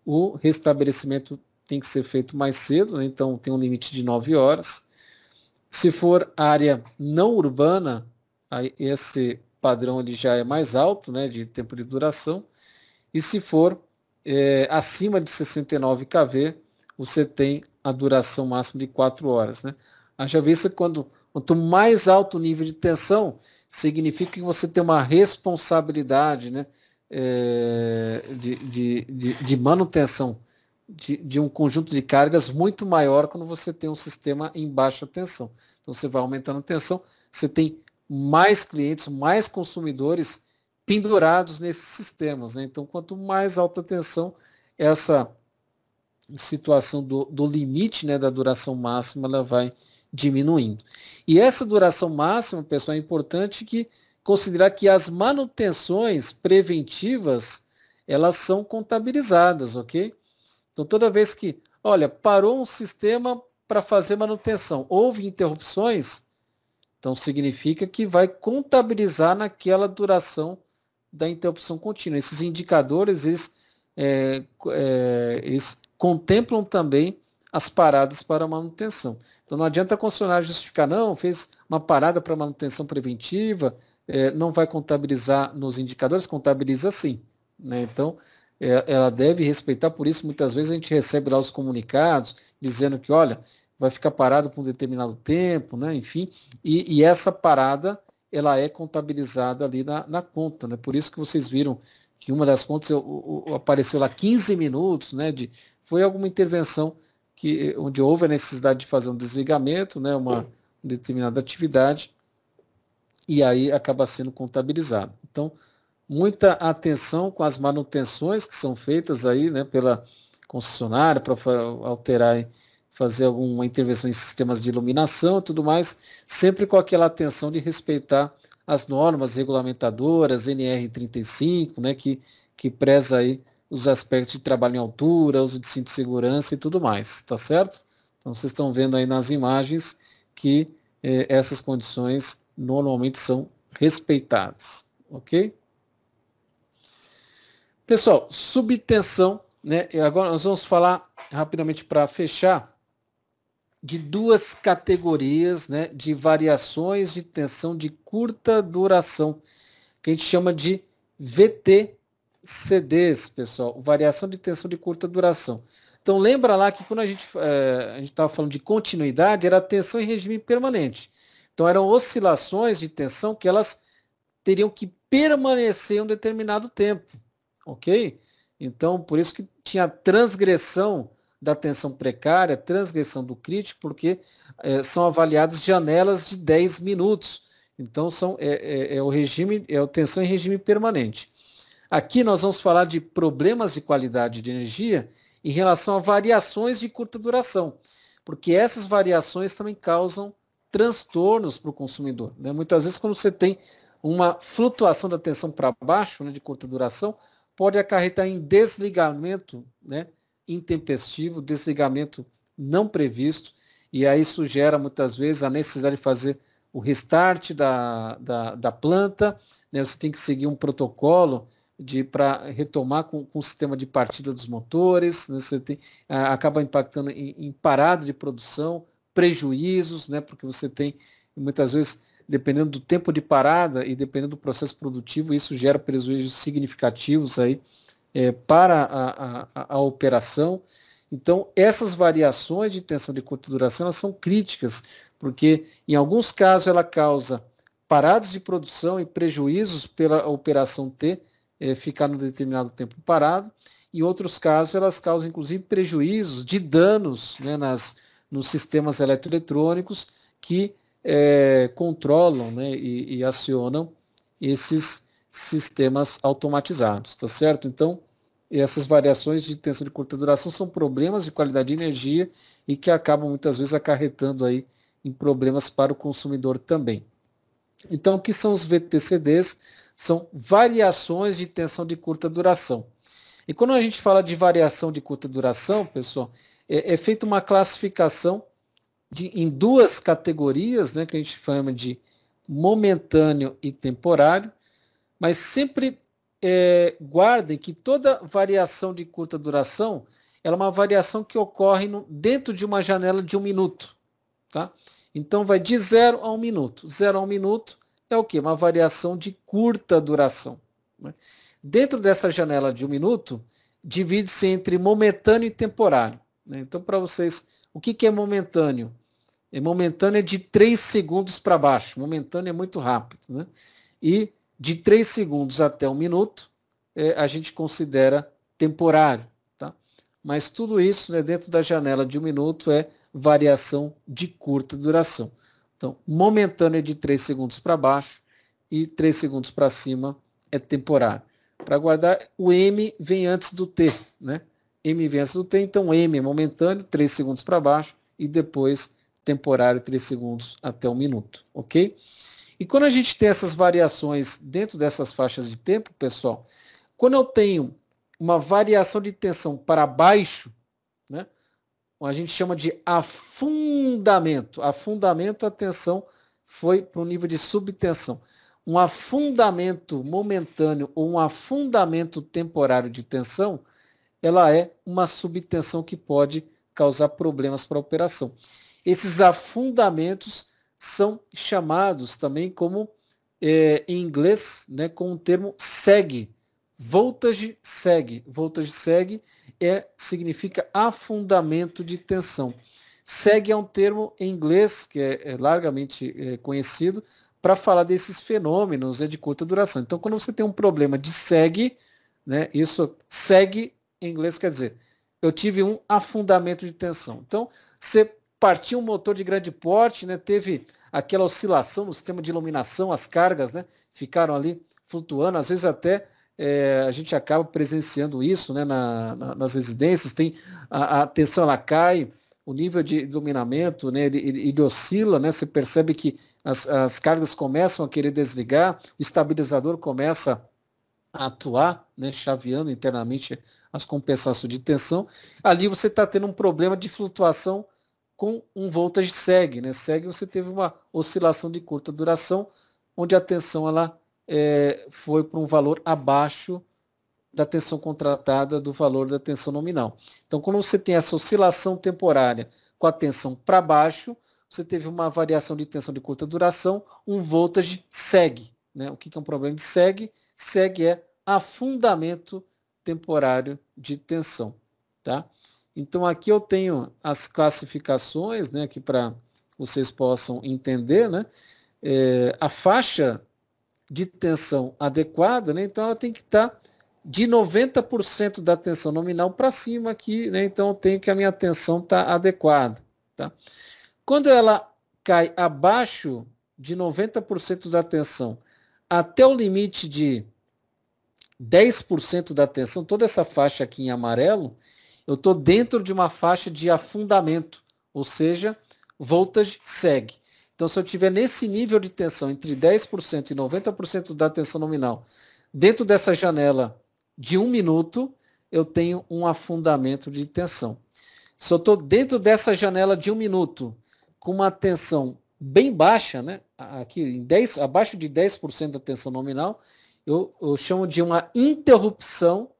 o restabelecimento tem que ser feito mais cedo, né, então tem um limite de 9 horas. Se for área não urbana, esse padrão ele já é mais alto, né, de tempo de duração. E se for é, acima de 69 kV, você tem a duração máxima de 4 horas. Né? Haja vista quando quanto mais alto o nível de tensão, significa que você tem uma responsabilidade né, é, de, de, de, de, manutenção de, de um conjunto de cargas muito maior quando você tem um sistema em baixa tensão. Então você vai aumentando a tensão, você tem mais clientes, mais consumidores pendurados nesses sistemas. Né? Então, quanto mais alta tensão, essa situação do, do limite né, da duração máxima ela vai diminuindo. E essa duração máxima, pessoal, é importante que considerar que as manutenções preventivas elas são contabilizadas, ok? Então, toda vez que, olha, parou um sistema para fazer manutenção, houve interrupções, então significa que vai contabilizar naquela duração da interrupção contínua. Esses indicadores, eles, é, é, eles contemplam também as paradas para manutenção. Então não adianta a concessionária justificar, não, fez uma parada para manutenção preventiva, é, não vai contabilizar nos indicadores, contabiliza sim. Né? Então, é, ela deve respeitar, por isso muitas vezes a gente recebe lá os comunicados dizendo que, olha, vai ficar parado por um determinado tempo, né? enfim, e, e essa parada ela é contabilizada ali na, na conta. Né? Por isso que vocês viram que uma das contas eu, eu, eu apareceu lá 15 minutos, né? De, foi alguma intervenção que, onde houve a necessidade de fazer um desligamento, né? uma determinada atividade, e aí acaba sendo contabilizado. Então, muita atenção com as manutenções que são feitas aí né, pela concessionária para alterar fazer alguma intervenção em sistemas de iluminação e tudo mais, sempre com aquela atenção de respeitar as normas regulamentadoras, NR35, né, que, que preza aí os aspectos de trabalho em altura, uso de cinto de segurança e tudo mais, tá certo? Então vocês estão vendo aí nas imagens que eh, essas condições normalmente são respeitadas, ok? Pessoal, subtenção, né? Agora nós vamos falar rapidamente para fechar de duas categorias né, de variações de tensão de curta duração, que a gente chama de VTCDs, pessoal, variação de tensão de curta duração. Então lembra lá que quando a gente é, eh, estava falando de continuidade, era tensão em regime permanente. Então eram oscilações de tensão que elas teriam que permanecer um determinado tempo, ok? Então por isso que tinha transgressão da atenção precária, transgressão do crítico, porque é, são avaliadas janelas de 10 minutos. Então, são, é, é, é o regime, é a tensão em regime permanente. Aqui nós vamos falar de problemas de qualidade de energia em relação a variações de curta duração, porque essas variações também causam transtornos para o consumidor. Né? Muitas vezes, quando você tem uma flutuação da tensão para baixo, né, de curta duração, pode acarretar em desligamento né, intempestivo, desligamento não previsto, e aí isso gera muitas vezes a necessidade de fazer o restart da, da, da planta, né? você tem que seguir um protocolo para retomar com, com, o sistema de partida dos motores, né? você tem, acaba impactando em, em parada de produção, prejuízos, né? porque você tem muitas vezes, dependendo do tempo de parada e dependendo do processo produtivo, isso gera prejuízos significativos aí é, para a, a, a, operação. Então, essas variações de tensão de curta duração elas são críticas, porque em alguns casos ela causa paradas de produção e prejuízos pela operação T é, ficar no determinado tempo parado. Em outros casos, elas causam inclusive prejuízos de danos né, nas, nos sistemas eletroeletrônicos que é, controlam né, e, e acionam esses sistemas automatizados, tá certo? Então, essas variações de tensão de curta duração são problemas de qualidade de energia e que acabam muitas vezes acarretando aí em problemas para o consumidor também. Então, o que são os VTCDs? São variações de tensão de curta duração. E quando a gente fala de variação de curta duração, pessoal, é, é feita uma classificação de, em duas categorias, né, que a gente chama de momentâneo e temporário. Mas sempre é, guardem que toda variação de curta duração ela é uma variação que ocorre no, dentro de uma janela de um minuto. Tá? Então vai de zero a um minuto. zero a um minuto é o que? Uma variação de curta duração. Né? Dentro dessa janela de um minuto, divide-se entre momentâneo e temporário. Né? Então, para vocês, o que, que é momentâneo? É momentâneo é de 3 segundos para baixo. Momentâneo é muito rápido. Né? E de 3 segundos até 1 minuto, é, a gente considera temporário. Tá? Mas tudo isso né, dentro da janela de 1 minuto é variação de curta duração. Então, momentânea de 3 segundos para baixo e 3 segundos para cima é temporário. Para guardar, o M vem antes do T. Né? M vem antes do T, então M é momentâneo, 3 segundos para baixo e depois temporário, 3 segundos até 1 minuto. Ok? E quando a gente tem essas variações dentro dessas faixas de tempo, pessoal, quando eu tenho uma variação de tensão para baixo, né, a gente chama de afundamento. Afundamento, a tensão foi para um nível de subtensão. Um afundamento momentâneo ou um afundamento temporário de tensão, ela é uma subtensão que pode causar problemas para a operação. Esses afundamentos são chamados também como, é, em inglês, né, com o termo segue, Voltage segue, Voltage segue é, significa afundamento de tensão. Segue é um termo em inglês que é, é largamente é, conhecido para falar desses fenômenos né, de curta duração. Então, quando você tem um problema de segue, né, isso segue em inglês quer dizer eu tive um afundamento de tensão. Então, você partiu um motor de grande porte, né? teve aquela oscilação no sistema de iluminação, as cargas né? ficaram ali flutuando, às vezes até é, a gente acaba presenciando isso né? Na, na, nas residências, tem a, a, tensão ela cai, o nível de iluminamento né? ele, ele, ele oscila, né? você percebe que as, as cargas começam a querer desligar, o estabilizador começa a atuar, né, chaveando internamente as compensações de tensão, ali você está tendo um problema de flutuação com um voltage seg. Né? Seg você teve uma oscilação de curta duração, onde a tensão ela, é, foi para um valor abaixo da tensão contratada do valor da tensão nominal. Então, quando você tem essa oscilação temporária com a tensão para baixo, você teve uma variação de tensão de curta duração, um voltage seg. Né? O que é um problema de seg? Seg é afundamento temporário de tensão. Tá? Então aqui eu tenho as classificações, né, aqui para vocês possam entender, né, é, a faixa de tensão adequada, né, então ela tem que estar tá de 90% da tensão nominal para cima aqui, né, então eu tenho que a minha tensão está adequada. Tá? Quando ela cai abaixo de 90% da tensão até o limite de 10% da tensão, toda essa faixa aqui em amarelo, eu estou dentro de uma faixa de afundamento, ou seja, voltage segue. Então, se eu tiver nesse nível de tensão entre 10% e 90% da tensão nominal, dentro dessa janela de um minuto, eu tenho um afundamento de tensão. Se eu estou dentro dessa janela de um minuto, com uma tensão bem baixa, né? aqui em 10, abaixo de 10% da tensão nominal, eu, eu chamo de uma interrupção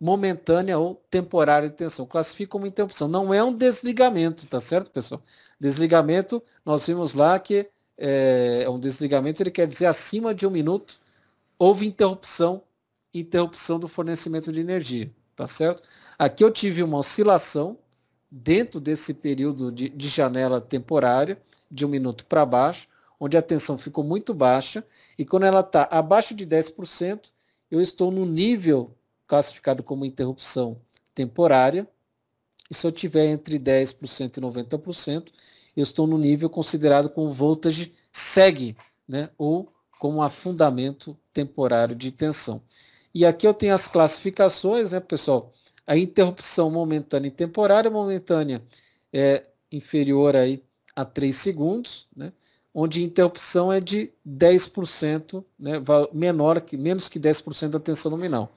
momentânea ou temporária de tensão. Classifica como interrupção. Não é um desligamento, tá certo, pessoal? Desligamento, nós vimos lá que é, é, um desligamento, ele quer dizer acima de um minuto houve interrupção, interrupção do fornecimento de energia, tá certo? Aqui eu tive uma oscilação dentro desse período de, de janela temporária, de um minuto para baixo, onde a tensão ficou muito baixa, e quando ela está abaixo de 10%, eu estou no nível classificado como interrupção temporária, e se eu tiver entre 10% e 90%, eu estou no nível considerado como voltage segue, né? ou como afundamento temporário de tensão. E aqui eu tenho as classificações, né, pessoal? A interrupção momentânea e temporária momentânea é inferior aí a 3 segundos, né? onde a interrupção é de 10%, né? menor que, menos que 10% da tensão nominal.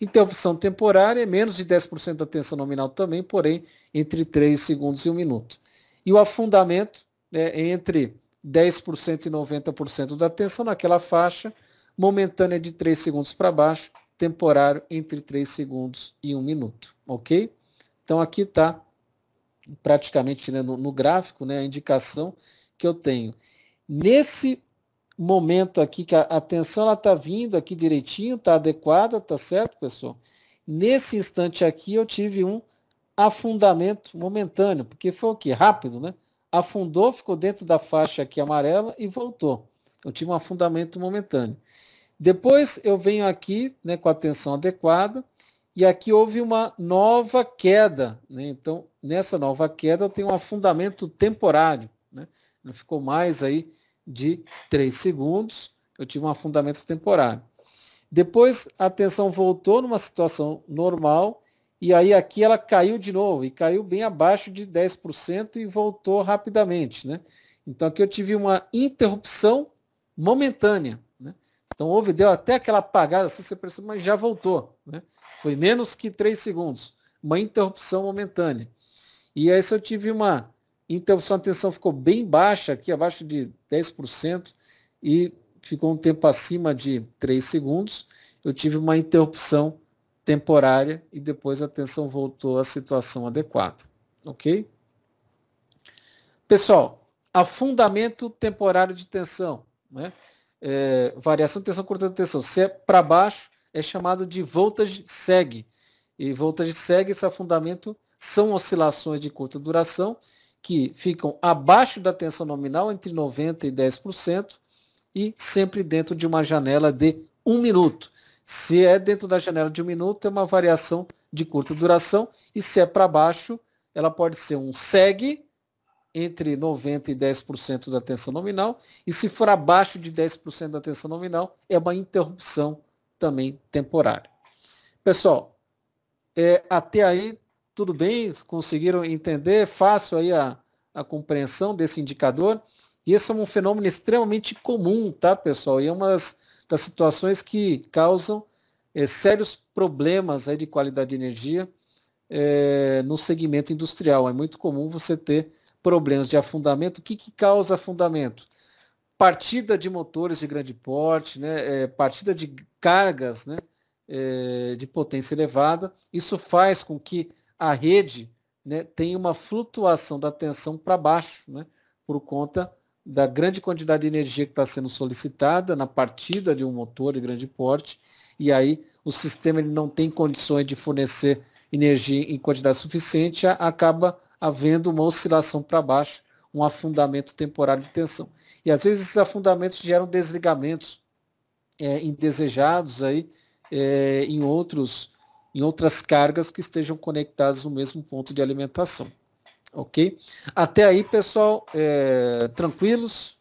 Interrupção então, temporária, é menos de 10% da tensão nominal também, porém entre 3 segundos e 1 minuto. E o afundamento né, é entre 10% e 90% da tensão naquela faixa, momentânea de 3 segundos para baixo, temporário entre 3 segundos e 1 minuto. Ok? Então aqui está praticamente né, no, no gráfico né, a indicação que eu tenho. Nesse momento aqui que a, atenção tensão está vindo aqui direitinho, está adequada, tá certo, pessoal? Nesse instante aqui eu tive um afundamento momentâneo, porque foi o que? Rápido, né? Afundou, ficou dentro da faixa aqui amarela e voltou. Eu tive um afundamento momentâneo. Depois eu venho aqui né, com a tensão adequada e aqui houve uma nova queda. Né? Então, nessa nova queda eu tenho um afundamento temporário. Né? Não ficou mais aí de 3 segundos, eu tive um afundamento temporário. Depois a tensão voltou numa situação normal e aí aqui ela caiu de novo e caiu bem abaixo de 10% e voltou rapidamente, né? Então aqui eu tive uma interrupção momentânea, né? Então houve, deu até aquela apagada, assim você percebe, mas já voltou, né? Foi menos que 3 segundos, uma interrupção momentânea. E aí se eu tive uma então, sua tensão ficou bem baixa, aqui abaixo de 10%, e ficou um tempo acima de 3 segundos. Eu tive uma interrupção temporária e depois a tensão voltou à situação adequada. Ok? Pessoal, afundamento temporário de tensão. Né? É, variação de tensão curta de tensão. Se é para baixo, é chamado de voltage seg. E voltage seg, esse afundamento, são oscilações de curta duração que ficam abaixo da tensão nominal, entre 90% e 10%, e sempre dentro de uma janela de um minuto. Se é dentro da janela de um minuto, é uma variação de curta duração, e se é para baixo, ela pode ser um SEG, entre 90% e 10% da tensão nominal, e se for abaixo de 10% da tensão nominal, é uma interrupção também temporária. Pessoal, é, até aí tudo bem? Conseguiram entender fácil aí a, a compreensão desse indicador? E esse é um fenômeno extremamente comum, tá, pessoal? E é uma das, das situações que causam é, sérios problemas aí de qualidade de energia é, no segmento industrial. É muito comum você ter problemas de afundamento. O que, que causa afundamento? Partida de motores de grande porte, né? É, partida de cargas né? É, de potência elevada. Isso faz com que a rede né, tem uma flutuação da tensão para baixo, né, por conta da grande quantidade de energia que está sendo solicitada na partida de um motor de grande porte, e aí o sistema ele não tem condições de fornecer energia em quantidade suficiente, acaba havendo uma oscilação para baixo, um afundamento temporário de tensão. E às vezes esses afundamentos geram desligamentos é, indesejados aí, é, em outros em outras cargas que estejam conectadas no mesmo ponto de alimentação. Ok? Até aí, pessoal, é, tranquilos?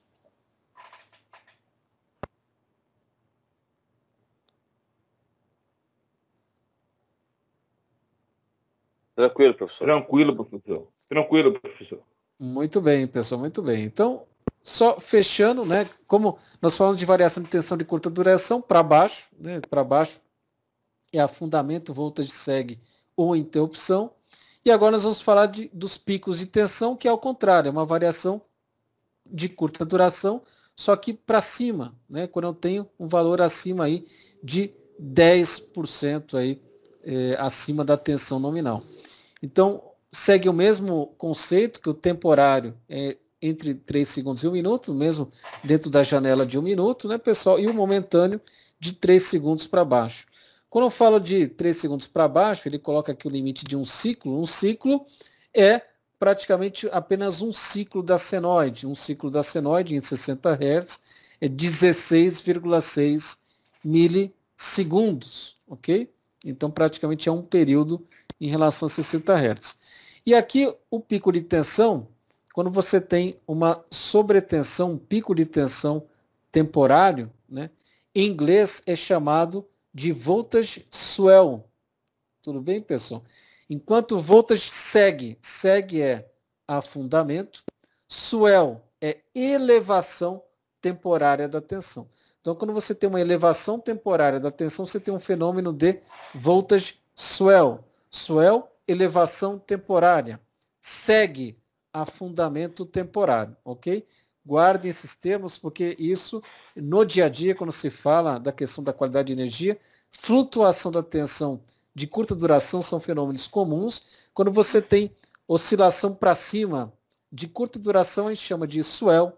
Tranquilo, professor. Tranquilo, professor. Tranquilo, professor. Muito bem, pessoal, muito bem. Então, só fechando, né? Como nós falamos de variação de tensão de curta duração para baixo, né? Para baixo, é a fundamento voltage segue ou interrupção. E agora nós vamos falar de, dos picos de tensão, que é ao contrário, é uma variação de curta duração, só que para cima, né? quando eu tenho um valor acima aí de 10% aí, é, acima da tensão nominal. Então, segue o mesmo conceito que o temporário é entre 3 segundos e 1 minuto, mesmo dentro da janela de 1 minuto, né, pessoal? E o momentâneo de 3 segundos para baixo. Quando eu falo de 3 segundos para baixo, ele coloca aqui o limite de um ciclo. Um ciclo é praticamente apenas um ciclo da senoide. Um ciclo da senoide em 60 Hz é 16,6 milissegundos, ok? Então, praticamente é um período em relação a 60 Hz. E aqui o pico de tensão, quando você tem uma sobretensão, um pico de tensão temporário, né? em inglês é chamado de voltas swell. Tudo bem, pessoal? Enquanto voltas segue, segue é afundamento, swell é elevação temporária da tensão. Então, quando você tem uma elevação temporária da tensão, você tem um fenômeno de voltas swell. Swell, elevação temporária. Segue afundamento temporário, ok? guardem esses termos, porque isso, no dia a dia, quando se fala da questão da qualidade de energia, flutuação da tensão de curta duração são fenômenos comuns. Quando você tem oscilação para cima de curta duração, a gente chama de swell,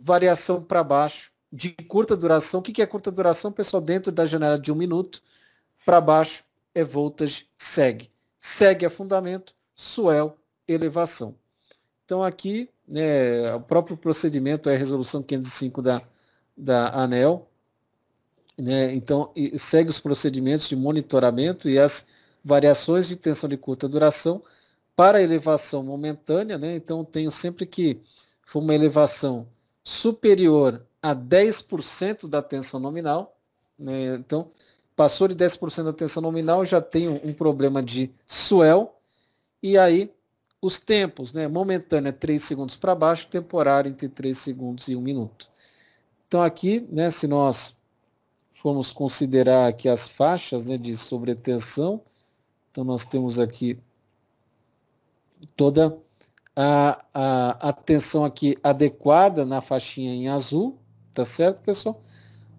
variação para baixo de curta duração. O que é curta duração, pessoal? Dentro da janela de um minuto para baixo é voltage segue. Segue a é fundamento, swell, elevação. Então aqui né, o próprio procedimento é a resolução 505 da, da ANEL, né, então segue os procedimentos de monitoramento e as variações de tensão de curta duração para elevação momentânea, né, então tenho sempre que for uma elevação superior a 10% da tensão nominal, né, então passou de 10% da tensão nominal, já tenho um problema de swell, e aí os tempos, né, momentâneo é 3 segundos para baixo, temporário entre 3 segundos e 1 minuto. Então aqui, né, se nós formos considerar aqui as faixas né, de sobretensão, então nós temos aqui toda a, a, a tensão aqui adequada na faixinha em azul, tá certo, pessoal?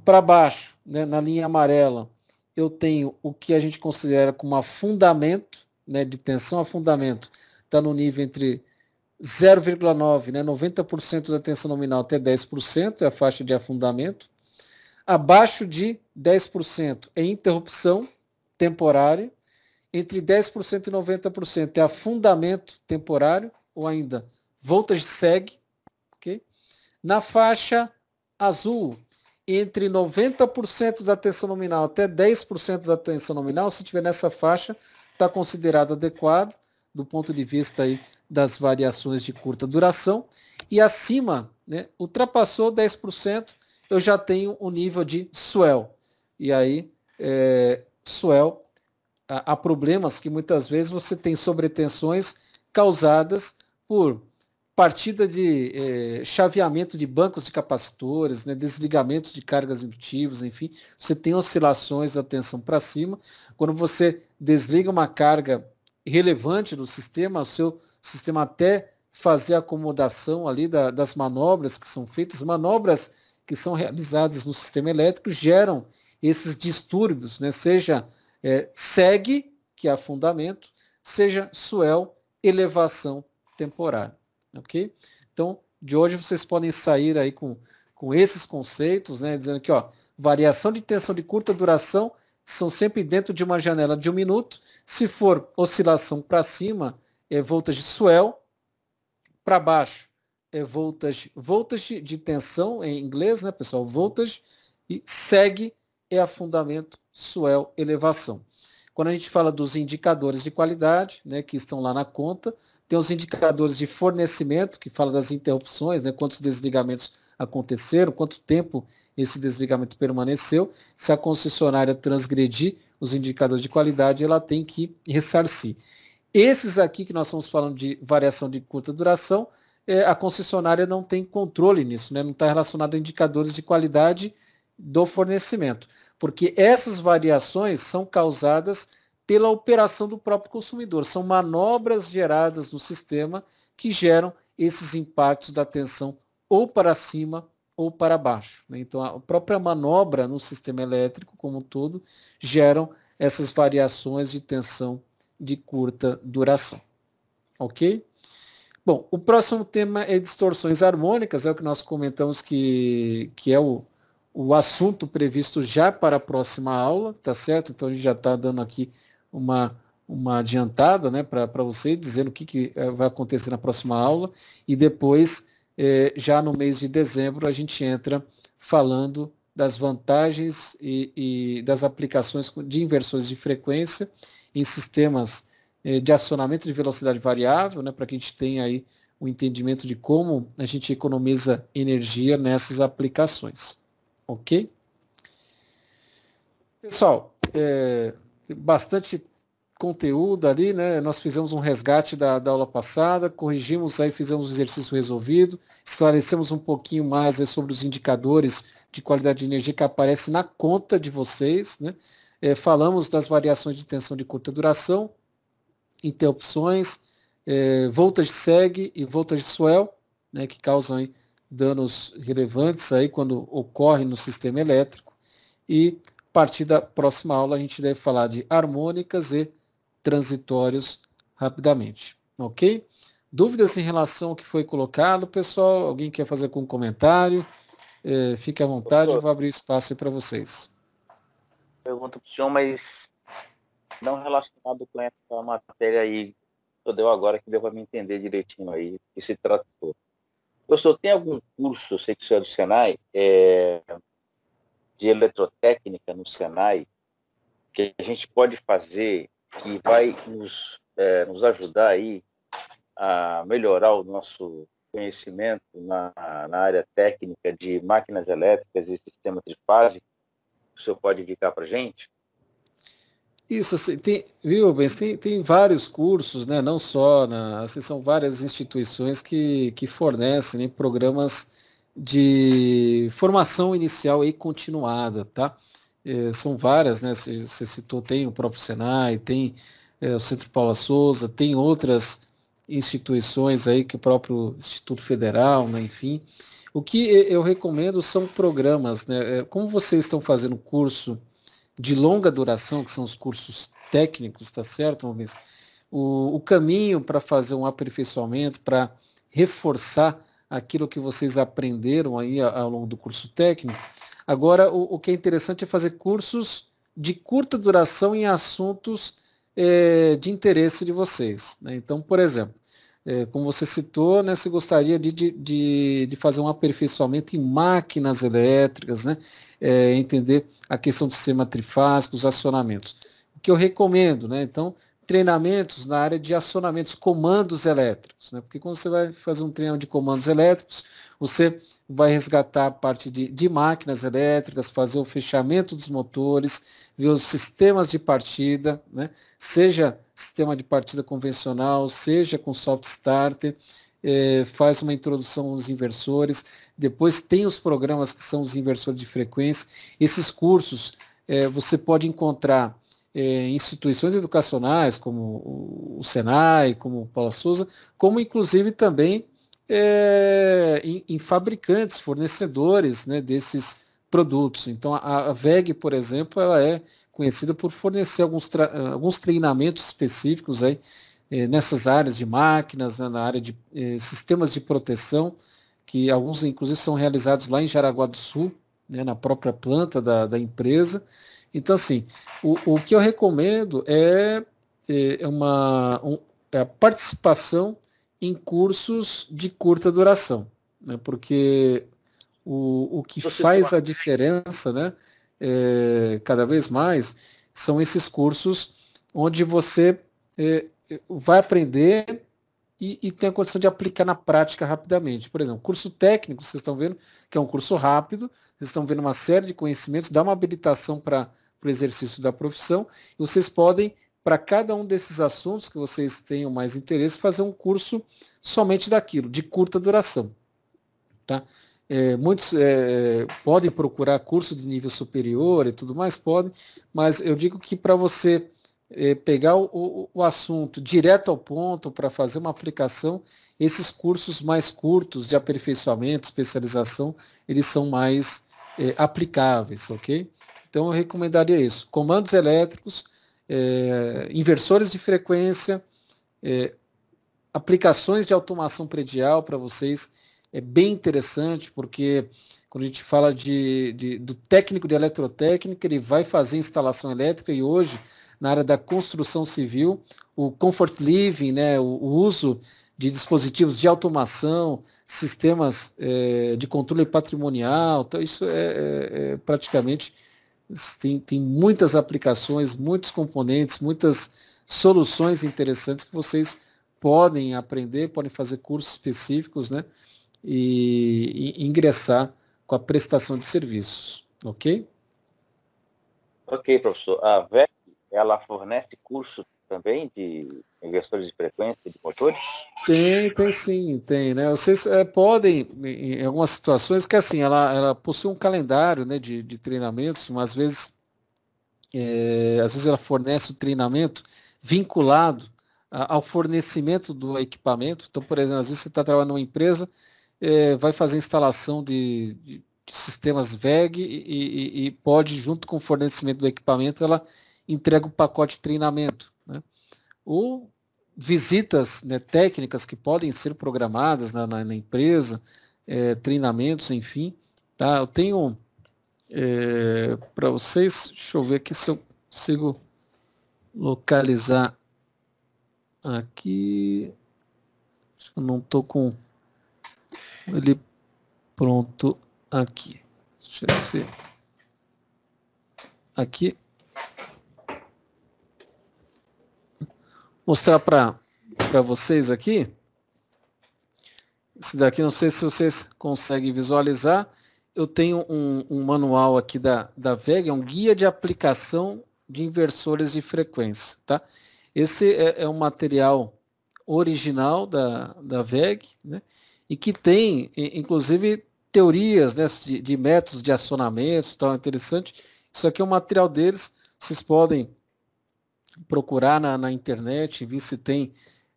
Para baixo, né, na linha amarela, eu tenho o que a gente considera como a fundamento, né, de tensão a fundamento, está no nível entre 0,9, né? 90% da tensão nominal até 10% é a faixa de afundamento. Abaixo de 10% é interrupção temporária. Entre 10% e 90% é afundamento temporário ou ainda de seg. Okay? Na faixa azul, entre 90% da tensão nominal até 10% da tensão nominal, se estiver nessa faixa, está considerado adequado do ponto de vista aí das variações de curta duração. E acima, né, ultrapassou 10%, eu já tenho um nível de swell. E aí, é, swell, há, problemas que muitas vezes você tem sobretensões causadas por partida de é, chaveamento de bancos de capacitores, né, desligamento de cargas indutivas, enfim, você tem oscilações da tensão para cima. Quando você desliga uma carga relevante do sistema, o seu sistema até fazer acomodação ali da, das manobras que são feitas, manobras que são realizadas no sistema elétrico geram esses distúrbios, né? seja é, segue, que é fundamento seja suel elevação temporária. Ok? Então, de hoje vocês podem sair aí com, com esses conceitos, né? dizendo que ó, variação de tensão de curta duração são sempre dentro de uma janela de um minuto. Se for oscilação para cima, é voltage swell. Para baixo, é voltage, voltage de tensão em inglês, né, pessoal? Voltage. E segue é afundamento, swell, elevação. Quando a gente fala dos indicadores de qualidade, né, que estão lá na conta, tem os indicadores de fornecimento, que fala das interrupções, né, quantos desligamentos aconteceram, quanto tempo esse desligamento permaneceu. Se a concessionária transgredir os indicadores de qualidade, ela tem que ressarcir. Esses aqui que nós estamos falando de variação de curta duração, é, a concessionária não tem controle nisso, né? não está relacionado a indicadores de qualidade do fornecimento, porque essas variações são causadas pela operação do próprio consumidor, são manobras geradas no sistema que geram esses impactos da tensão ou para cima ou para baixo. Né? Então, a própria manobra no sistema elétrico, como um todo, geram essas variações de tensão de curta duração. Ok? Bom, o próximo tema é distorções harmônicas, é o que nós comentamos que, que é o, o assunto previsto já para a próxima aula, tá certo? Então a gente já está dando aqui uma, uma adiantada né, para você, dizendo o que, que eh, vai acontecer na próxima aula, e depois eh, já no mês de dezembro a gente entra falando das vantagens e, e das aplicações de inversores de frequência em sistemas eh, de acionamento de velocidade variável, né, para que a gente tenha aí o um entendimento de como a gente economiza energia nessas aplicações. Ok? Pessoal, é, bastante conteúdo ali, né? Nós fizemos um resgate da, da aula passada, corrigimos aí, fizemos o um exercício resolvido, esclarecemos um pouquinho mais né, sobre os indicadores de qualidade de energia que aparece na conta de vocês, né? É, falamos das variações de tensão de curta duração, interrupções, é, de seg e voltas swell, né? Que causam aí, danos relevantes aí quando ocorre no sistema elétrico e a partir da próxima aula a gente deve falar de harmônicas e transitórios rapidamente, ok? Dúvidas em relação ao que foi colocado, pessoal? Alguém quer fazer algum comentário? É, fique à vontade, eu vou abrir espaço para vocês. Pergunta para o senhor, mas não relacionado com essa matéria aí que deu agora, que deu para me entender direitinho aí, que se tratou. Professor, tem algum curso, sei que o senhor é do Senai, é, de eletrotécnica no Senai, que a gente pode fazer que vai nos, é, nos ajudar aí a melhorar o nosso conhecimento na, na, área técnica de máquinas elétricas e sistemas de fase. O senhor pode indicar para a gente? Isso, assim, tem, viu, Ben, tem, tem vários cursos, né? não só, na, assim, são várias instituições que, que fornecem né, programas de formação inicial e continuada, tá? é, são várias, né? Você, você citou, tem o próprio Senai, tem é, o Centro Paula Souza, tem outras instituições aí que o próprio Instituto Federal, né? enfim. O que eu recomendo são programas, né? Eh, como vocês estão fazendo curso de longa duração, que são os cursos técnicos, tá certo, Rubens? O, o caminho para fazer um aperfeiçoamento, para reforçar aquilo que vocês aprenderam aí ao longo do curso técnico, Agora, o, o que é interessante é fazer cursos de curta duração em assuntos é, de interesse de vocês. Né? Então, por exemplo, é, como você citou, né, você gostaria de, de, de fazer um aperfeiçoamento em máquinas elétricas, né? É, entender a questão do sistema trifásico, os acionamentos. O que eu recomendo, né? então, treinamentos na área de acionamentos, comandos elétricos. Né? Porque quando você vai fazer um treinamento de comandos elétricos, você vai resgatar a parte de, de máquinas elétricas, fazer o fechamento dos motores, ver os sistemas de partida, né? seja sistema de partida convencional, seja com soft starter, é, faz uma introdução aos inversores, depois tem os programas que são os inversores de frequência. Esses cursos é, você pode encontrar é, em instituições educacionais, como o Senai, como o Paula Souza, como inclusive também é, em, em, fabricantes, fornecedores né, desses produtos. Então, a, a, VEG, por exemplo, ela é conhecida por fornecer alguns, alguns treinamentos específicos aí, é, nessas áreas de máquinas, né, na área de é, sistemas de proteção, que alguns, inclusive, são realizados lá em Jaraguá do Sul, né, na própria planta da, da empresa. Então, assim, o, o que eu recomendo é, é, é uma, um, é a participação em cursos de curta duração, né? porque o, o que Você faz a diferença, né? É, cada vez mais são esses cursos onde você é, é, vai aprender e, e, tem a condição de aplicar na prática rapidamente. Por exemplo, curso técnico, vocês estão vendo que é um curso rápido, vocês estão vendo uma série de conhecimentos, dá uma habilitação para o exercício da profissão, e vocês podem para cada um desses assuntos que vocês tenham mais interesse, fazer um curso somente daquilo, de curta duração. Tá? É, muitos é, é podem procurar curso de nível superior e tudo mais, podem, mas eu digo que para você é, pegar o, o, assunto direto ao ponto, para fazer uma aplicação, esses cursos mais curtos de aperfeiçoamento, especialização, eles são mais é, aplicáveis, ok? Então eu recomendaria isso. Comandos elétricos, é, inversores de frequência, é, aplicações de automação predial para vocês. É bem interessante, porque quando a gente fala de, de, do técnico de eletrotécnica, ele vai fazer instalação elétrica e hoje, na área da construção civil, o comfort living, né, o, o uso de dispositivos de automação, sistemas é, de controle patrimonial, então isso é, é, é praticamente tem, tem muitas aplicações, muitos componentes, muitas soluções interessantes que vocês podem aprender, podem fazer cursos específicos, né? E, e ingressar com a prestação de serviços, ok? Ok, professor. A VEP, ela fornece curso também de inversores de frequência de motores? Tem, tem sim, tem, né? Vocês é, podem, em algumas situações, que assim, ela, ela possui um calendário né, de, de treinamentos, mas às vezes, é, às vezes ela fornece o treinamento vinculado a, ao fornecimento do equipamento. Então, por exemplo, às vezes você está trabalhando numa empresa, é, vai fazer instalação de, de sistemas VEG e, e, e, pode, junto com o fornecimento do equipamento, ela entrega o um pacote de treinamento ou visitas né, técnicas que podem ser programadas na, na, na empresa, é, treinamentos, enfim. Tá? Eu tenho é, para vocês, deixa eu ver aqui se eu consigo localizar aqui. Acho que eu não estou com ele pronto aqui. Deixa eu ver. aqui. mostrar para vocês aqui. Esse daqui, não sei se vocês conseguem visualizar. Eu tenho um, um manual aqui da, da VEG, é um guia de aplicação de inversores de frequência. Tá? Esse é, é um material original da, da VEG, né? e que tem, inclusive, teorias né, de, de métodos de acionamento, tal, tá interessante. Isso aqui é um material deles, vocês podem procurar na, na internet, ver se tem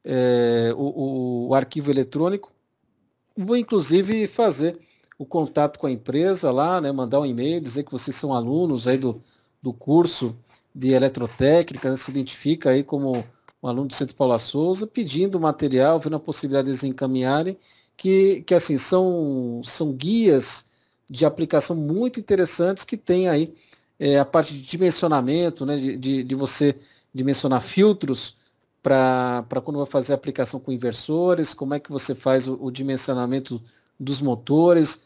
é, o, o, arquivo eletrônico. Vou inclusive fazer o contato com a empresa lá, né, mandar um e-mail, dizer que vocês são alunos aí do, do curso de eletrotécnica, né, se identifica aí como um aluno do Centro Paula Souza, pedindo material, vendo a possibilidade de eles encaminharem, que, que assim, são, são guias de aplicação muito interessantes que tem aí é, a parte de dimensionamento, né, de, de, de você dimensionar filtros para quando vai fazer a aplicação com inversores, como é que você faz o, o dimensionamento dos motores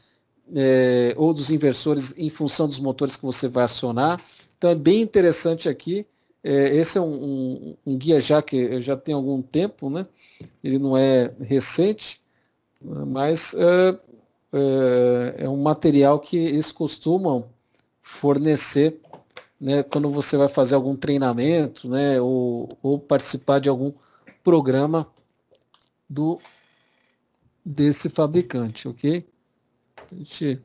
é, ou dos inversores em função dos motores que você vai acionar. Então é bem interessante aqui. É, esse é um, um, um, guia já que eu já tenho algum tempo, né? ele não é recente, mas é, é um material que eles costumam fornecer né, quando você vai fazer algum treinamento, né, ou, ou participar de algum programa do desse fabricante, ok? Gente...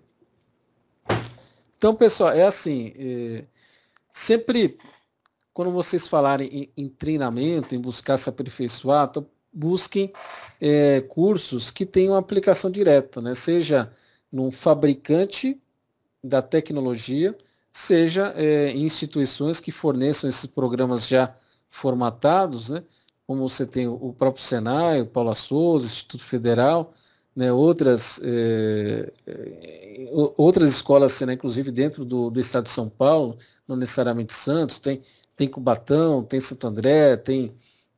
Então, pessoal, é assim, é, sempre quando vocês falarem em, em, treinamento, em buscar se aperfeiçoar, então busquem é, cursos que tenham aplicação direta, né? seja num fabricante da tecnologia, seja é, instituições que forneçam esses programas já formatados, né? como você tem o próprio Senai, o Paula Souza, Instituto Federal, né? outras, é, é outras escolas Senai, né? inclusive dentro do, do, estado de São Paulo, não necessariamente Santos, tem, tem Cubatão, tem Santo André, tem,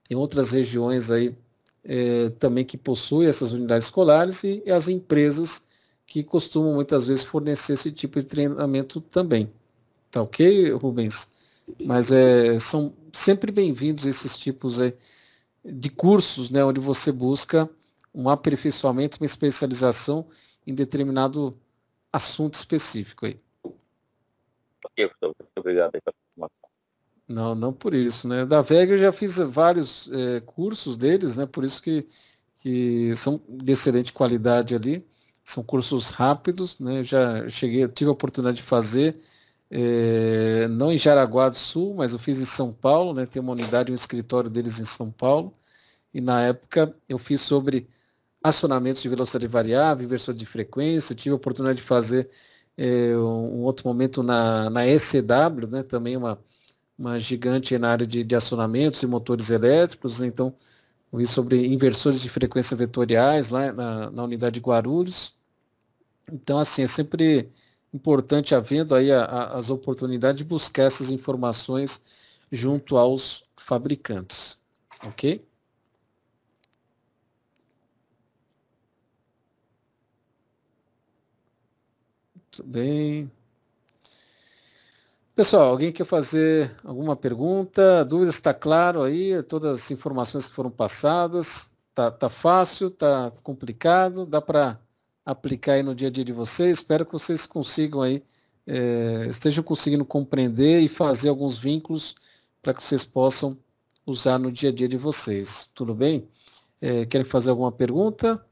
tem outras regiões aí é, também que possuem essas unidades escolares e, e as empresas que costumam muitas vezes fornecer esse tipo de treinamento também. Tá ok, Rubens? Mas é, são sempre bem-vindos esses tipos é, de cursos, né, onde você busca um aperfeiçoamento, uma especialização em determinado assunto específico aí. Ok, Muito obrigado Não, não por isso, né? Da VEG eu já fiz vários é, cursos deles, né? Por isso que, que são de excelente qualidade ali. São cursos rápidos, né? já cheguei, tive a oportunidade de fazer é, não em Jaraguá do Sul, mas eu fiz em São Paulo, né? tem uma unidade, um escritório deles em São Paulo, e na época eu fiz sobre acionamentos de velocidade variável, inversor de frequência, tive a oportunidade de fazer é, um outro momento na, na ECW, né? também uma, uma gigante na área de, de acionamentos e motores elétricos, né? então eu vi sobre inversores de frequência vetoriais lá na, na unidade de Guarulhos. Então, assim, é sempre importante, havendo aí a, a, as oportunidades de buscar essas informações junto aos fabricantes. Ok? Muito bem. Pessoal, alguém quer fazer alguma pergunta? Dúvidas? Está claro aí? Todas as informações que foram passadas? Está tá fácil? Tá complicado? Dá para aplicar aí no dia a dia de vocês. Espero que vocês consigam aí, é, estejam conseguindo compreender e fazer alguns vínculos para que vocês possam usar no dia a dia de vocês. Tudo bem? É, querem fazer alguma pergunta?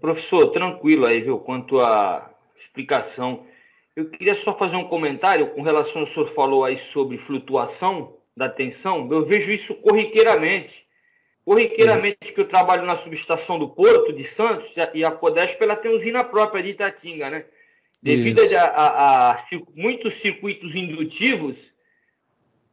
Professor, tranquilo aí, viu, quanto à explicação. Eu queria só fazer um comentário com relação ao que o senhor falou aí sobre flutuação da tensão. Eu vejo isso corriqueiramente Corriqueiramente que eu trabalho na subestação do Porto, de Santos, e a Codesp, ela tem usina própria de Itatinga, né? Devido a, a, a, muitos circuitos indutivos,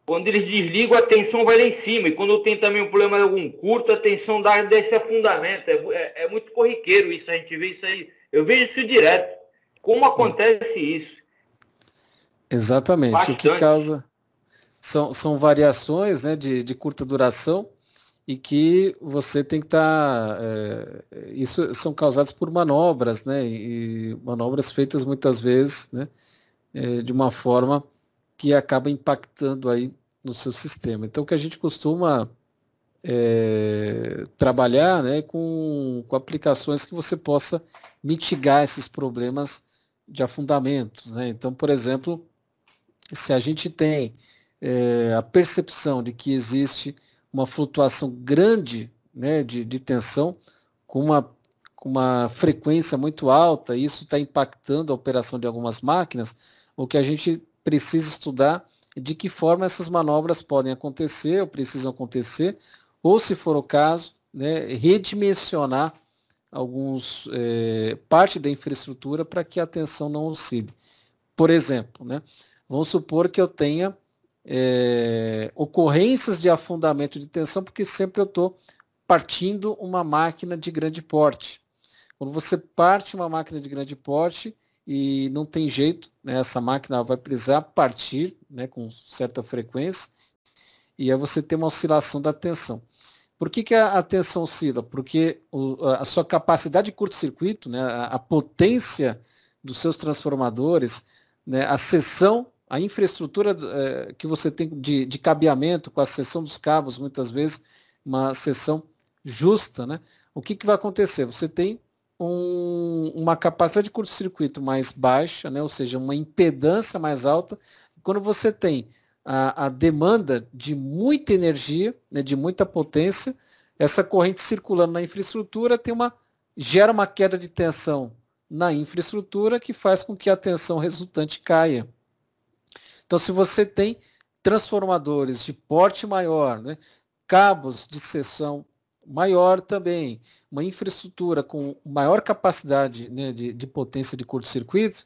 quando eles desligam, a tensão vai lá em cima. E quando tem também um problema de algum curto, a tensão dá, desce a fundamento. É, é, é, muito corriqueiro isso, a gente vê isso aí. Eu vejo isso direto. Como acontece isso? Exatamente. Bastante. O que causa. São, são variações né, de, de curta duração e que você tem que estar. Tá, é, isso são causados por manobras, né? E manobras feitas muitas vezes, né? É, de uma forma que acaba impactando aí no seu sistema. Então, o que a gente costuma é, trabalhar, né? Com, com aplicações que você possa mitigar esses problemas de afundamentos, né? Então, por exemplo, se a gente tem a percepção de que existe uma flutuação grande né, de, de tensão com uma, com uma frequência muito alta, e isso está impactando a operação de algumas máquinas, o que a gente precisa estudar é de que forma essas manobras podem acontecer ou precisam acontecer, ou se for o caso, né, redimensionar alguns é, parte da infraestrutura para que a tensão não oscile. Por exemplo, né, vamos supor que eu tenha é, ocorrências de afundamento de tensão, porque sempre eu estou partindo uma máquina de grande porte. Quando você parte uma máquina de grande porte e não tem jeito, né, essa máquina vai precisar partir né, com certa frequência, e aí você tem uma oscilação da tensão. Por que, que a, a tensão oscila? Porque o, a sua capacidade de curto-circuito, né, a, a potência dos seus transformadores, né, a seção a infraestrutura é, que você tem de, de cabeamento, com a seção dos cabos, muitas vezes, uma seção justa, né? O que, que vai acontecer? Você tem um, uma capacidade de curto-circuito mais baixa, né? ou seja, uma impedância mais alta. Quando você tem a, a demanda de muita energia, né? de muita potência, essa corrente circulando na infraestrutura tem uma, gera uma queda de tensão na infraestrutura que faz com que a tensão resultante caia. Então, se você tem transformadores de porte maior, né, cabos de seção maior também, uma infraestrutura com maior capacidade né, de, de potência de curto-circuito,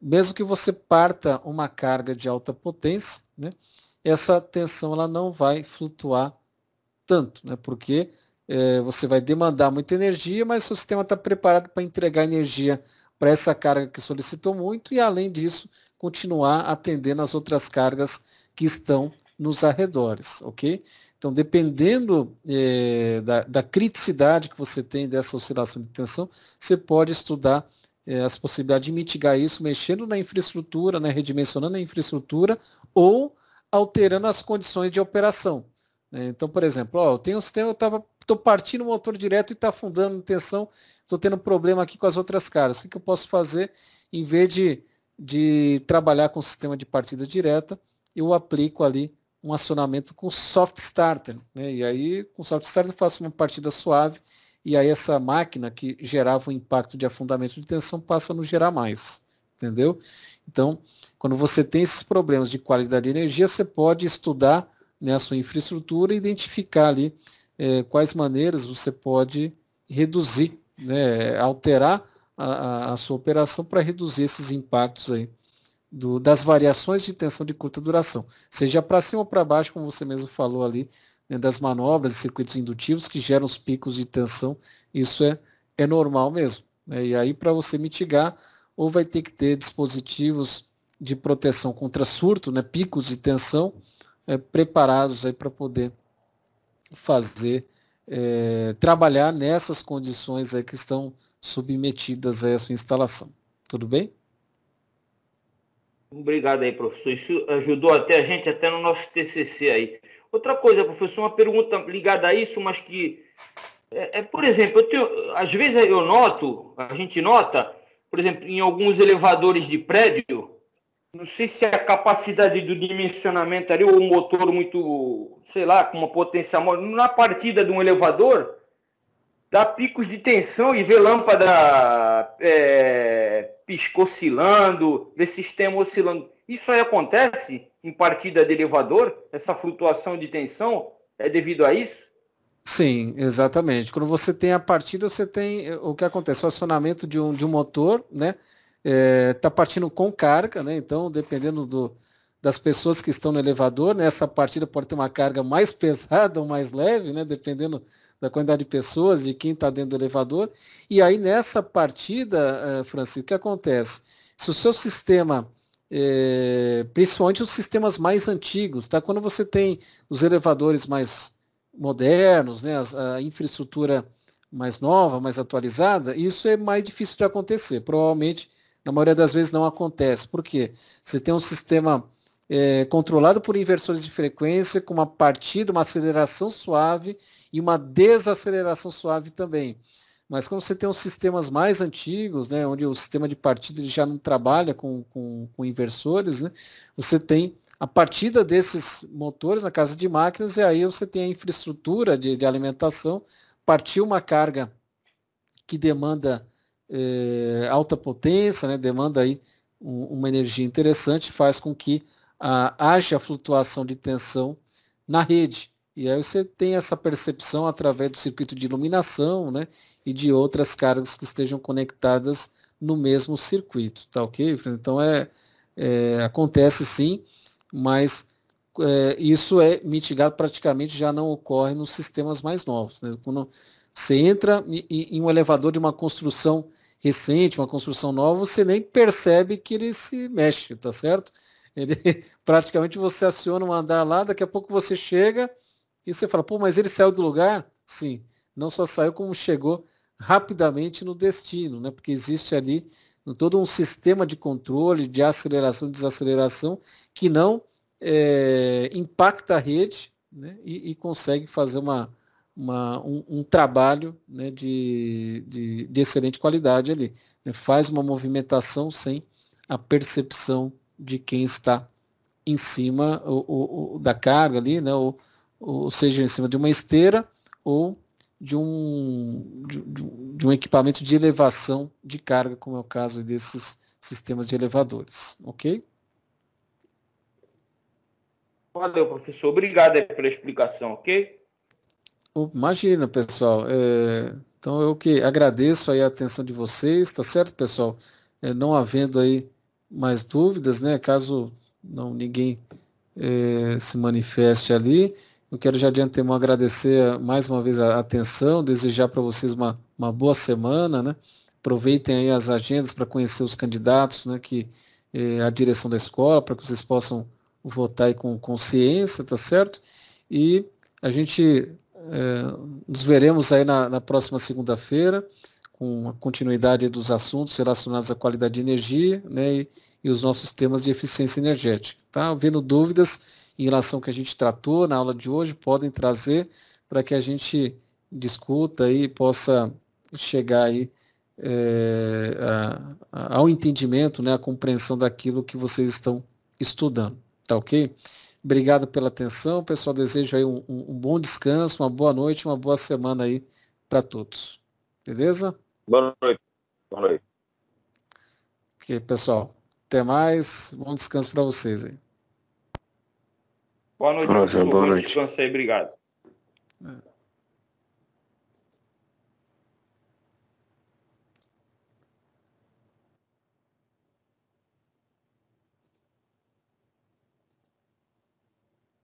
mesmo que você parta uma carga de alta potência, né, essa tensão ela não vai flutuar tanto, né, porque é, você vai demandar muita energia, mas o sistema está preparado para entregar energia para essa carga que solicitou muito e, além disso, continuar atendendo as outras cargas que estão nos arredores, ok? Então, dependendo eh, da, da, criticidade que você tem dessa oscilação de tensão, você pode estudar eh, as possibilidades de mitigar isso mexendo na infraestrutura, né, redimensionando a infraestrutura ou alterando as condições de operação. Né? Então, por exemplo, ó, eu tenho um sistema, eu estou partindo o motor direto e está afundando tensão estou tendo problema aqui com as outras caras. O que eu posso fazer? Em vez de, de trabalhar com o sistema de partida direta, eu aplico ali um acionamento com soft starter. Né? E aí, com soft starter, eu faço uma partida suave e aí essa máquina que gerava o um impacto de afundamento de tensão passa a não gerar mais. Entendeu? Então, quando você tem esses problemas de qualidade de energia, você pode estudar né, a sua infraestrutura e identificar ali eh, quais maneiras você pode reduzir né, alterar a, a, sua operação para reduzir esses impactos aí do, das variações de tensão de curta duração, seja para cima ou para baixo, como você mesmo falou ali, né, das manobras e circuitos indutivos que geram os picos de tensão, isso é, é normal mesmo. Né? E aí, para você mitigar, ou vai ter que ter dispositivos de proteção contra surto, né, picos de tensão, é, preparados para poder fazer é, trabalhar nessas condições que estão submetidas a essa instalação. Tudo bem? Obrigado aí, professor. Isso ajudou até a gente, até no nosso TCC aí. Outra coisa, professor, uma pergunta ligada a isso, mas que. É, é por exemplo, tenho, às vezes eu noto, a gente nota, por exemplo, em alguns elevadores de prédio, não sei se é a capacidade do dimensionamento ali, ou o motor muito, sei lá, com uma potência maior. Na partida de um elevador, dá picos de tensão e vê lâmpada é, piscocilando, vê sistema oscilando. Isso aí acontece em partida de elevador? Essa flutuação de tensão é devido a isso? Sim, exatamente. Quando você tem a partida, você tem eh, o que acontece, o acionamento de um, de um motor, né? está é, tá partindo com carga, né? Então, dependendo do, das pessoas que estão no elevador, né? essa partida pode ter uma carga mais pesada ou mais leve, né? Dependendo da quantidade de pessoas, de quem está dentro do elevador. E aí, nessa partida, é, Francisco, o que acontece? Se o seu sistema é, principalmente os sistemas mais antigos, tá? Quando você tem os elevadores mais modernos, né, a, a, infraestrutura mais nova, mais atualizada, isso é mais difícil de acontecer. Provavelmente na maioria das vezes não acontece. Por quê? Você tem um sistema é, controlado por inversores de frequência, com uma partida, uma aceleração suave e uma desaceleração suave também. Mas quando você tem uns sistemas mais antigos, né, onde o sistema de partida já não trabalha com, com, com inversores, né, você tem a partida desses motores na casa de máquinas e aí você tem a infraestrutura de, de alimentação, partir uma carga que demanda é, alta potência, né, demanda aí um, uma energia interessante, faz com que a, haja flutuação de tensão na rede. E aí você tem essa percepção através do circuito de iluminação né, e de outras cargas que estejam conectadas no mesmo circuito, tá ok? Então é, é acontece sim, mas é, isso é mitigado praticamente já não ocorre nos sistemas mais novos. Né? Quando você entra em um elevador de uma construção recente, uma construção nova, você nem percebe que ele se mexe, tá certo? Ele, (laughs) praticamente você aciona um andar lá, daqui a pouco você chega e você fala, pô, mas ele saiu do lugar? Sim, não só saiu como chegou rapidamente no destino, né? Porque existe ali todo um sistema de controle, de aceleração e desaceleração que não é, impacta a rede né? e, e consegue fazer uma, uma, um, um, trabalho né, de, de, de, excelente qualidade ali. Né? Faz uma movimentação sem a percepção de quem está em cima o o da carga ali, né? Ou, ou, seja, em cima de uma esteira ou de um, de, de, um equipamento de elevação de carga, como é o caso desses sistemas de elevadores. Ok? Valeu, professor. Obrigado pela explicação, ok? Imagina, pessoal. É, então eu que agradeço aí a atenção de vocês, tá certo, pessoal? É, não havendo aí mais dúvidas, né? Caso não ninguém é, se manifeste ali, eu quero já de antemão agradecer mais uma vez a atenção, desejar para vocês uma, uma boa semana, né? Aproveitem aí as agendas para conhecer os candidatos, né? Que é, a direção da escola, para que vocês possam votar aí com consciência, tá certo? E a gente é, nos veremos aí na, na próxima segunda-feira, com a continuidade dos assuntos relacionados à qualidade de energia né, e, e, os nossos temas de eficiência energética. Tá? Vendo dúvidas em relação ao que a gente tratou na aula de hoje, podem trazer para que a gente discuta e possa chegar aí é, a, a, ao entendimento, né, a compreensão daquilo que vocês estão estudando, tá ok? Obrigado pela atenção, pessoal. Desejo aí um, um, um bom descanso, uma boa noite, uma boa semana aí para todos. Beleza? Boa noite. Boa noite. Ok, pessoal. Até mais. Bom descanso para vocês aí. Boa noite. Nossa, boa noite. Obrigado. É.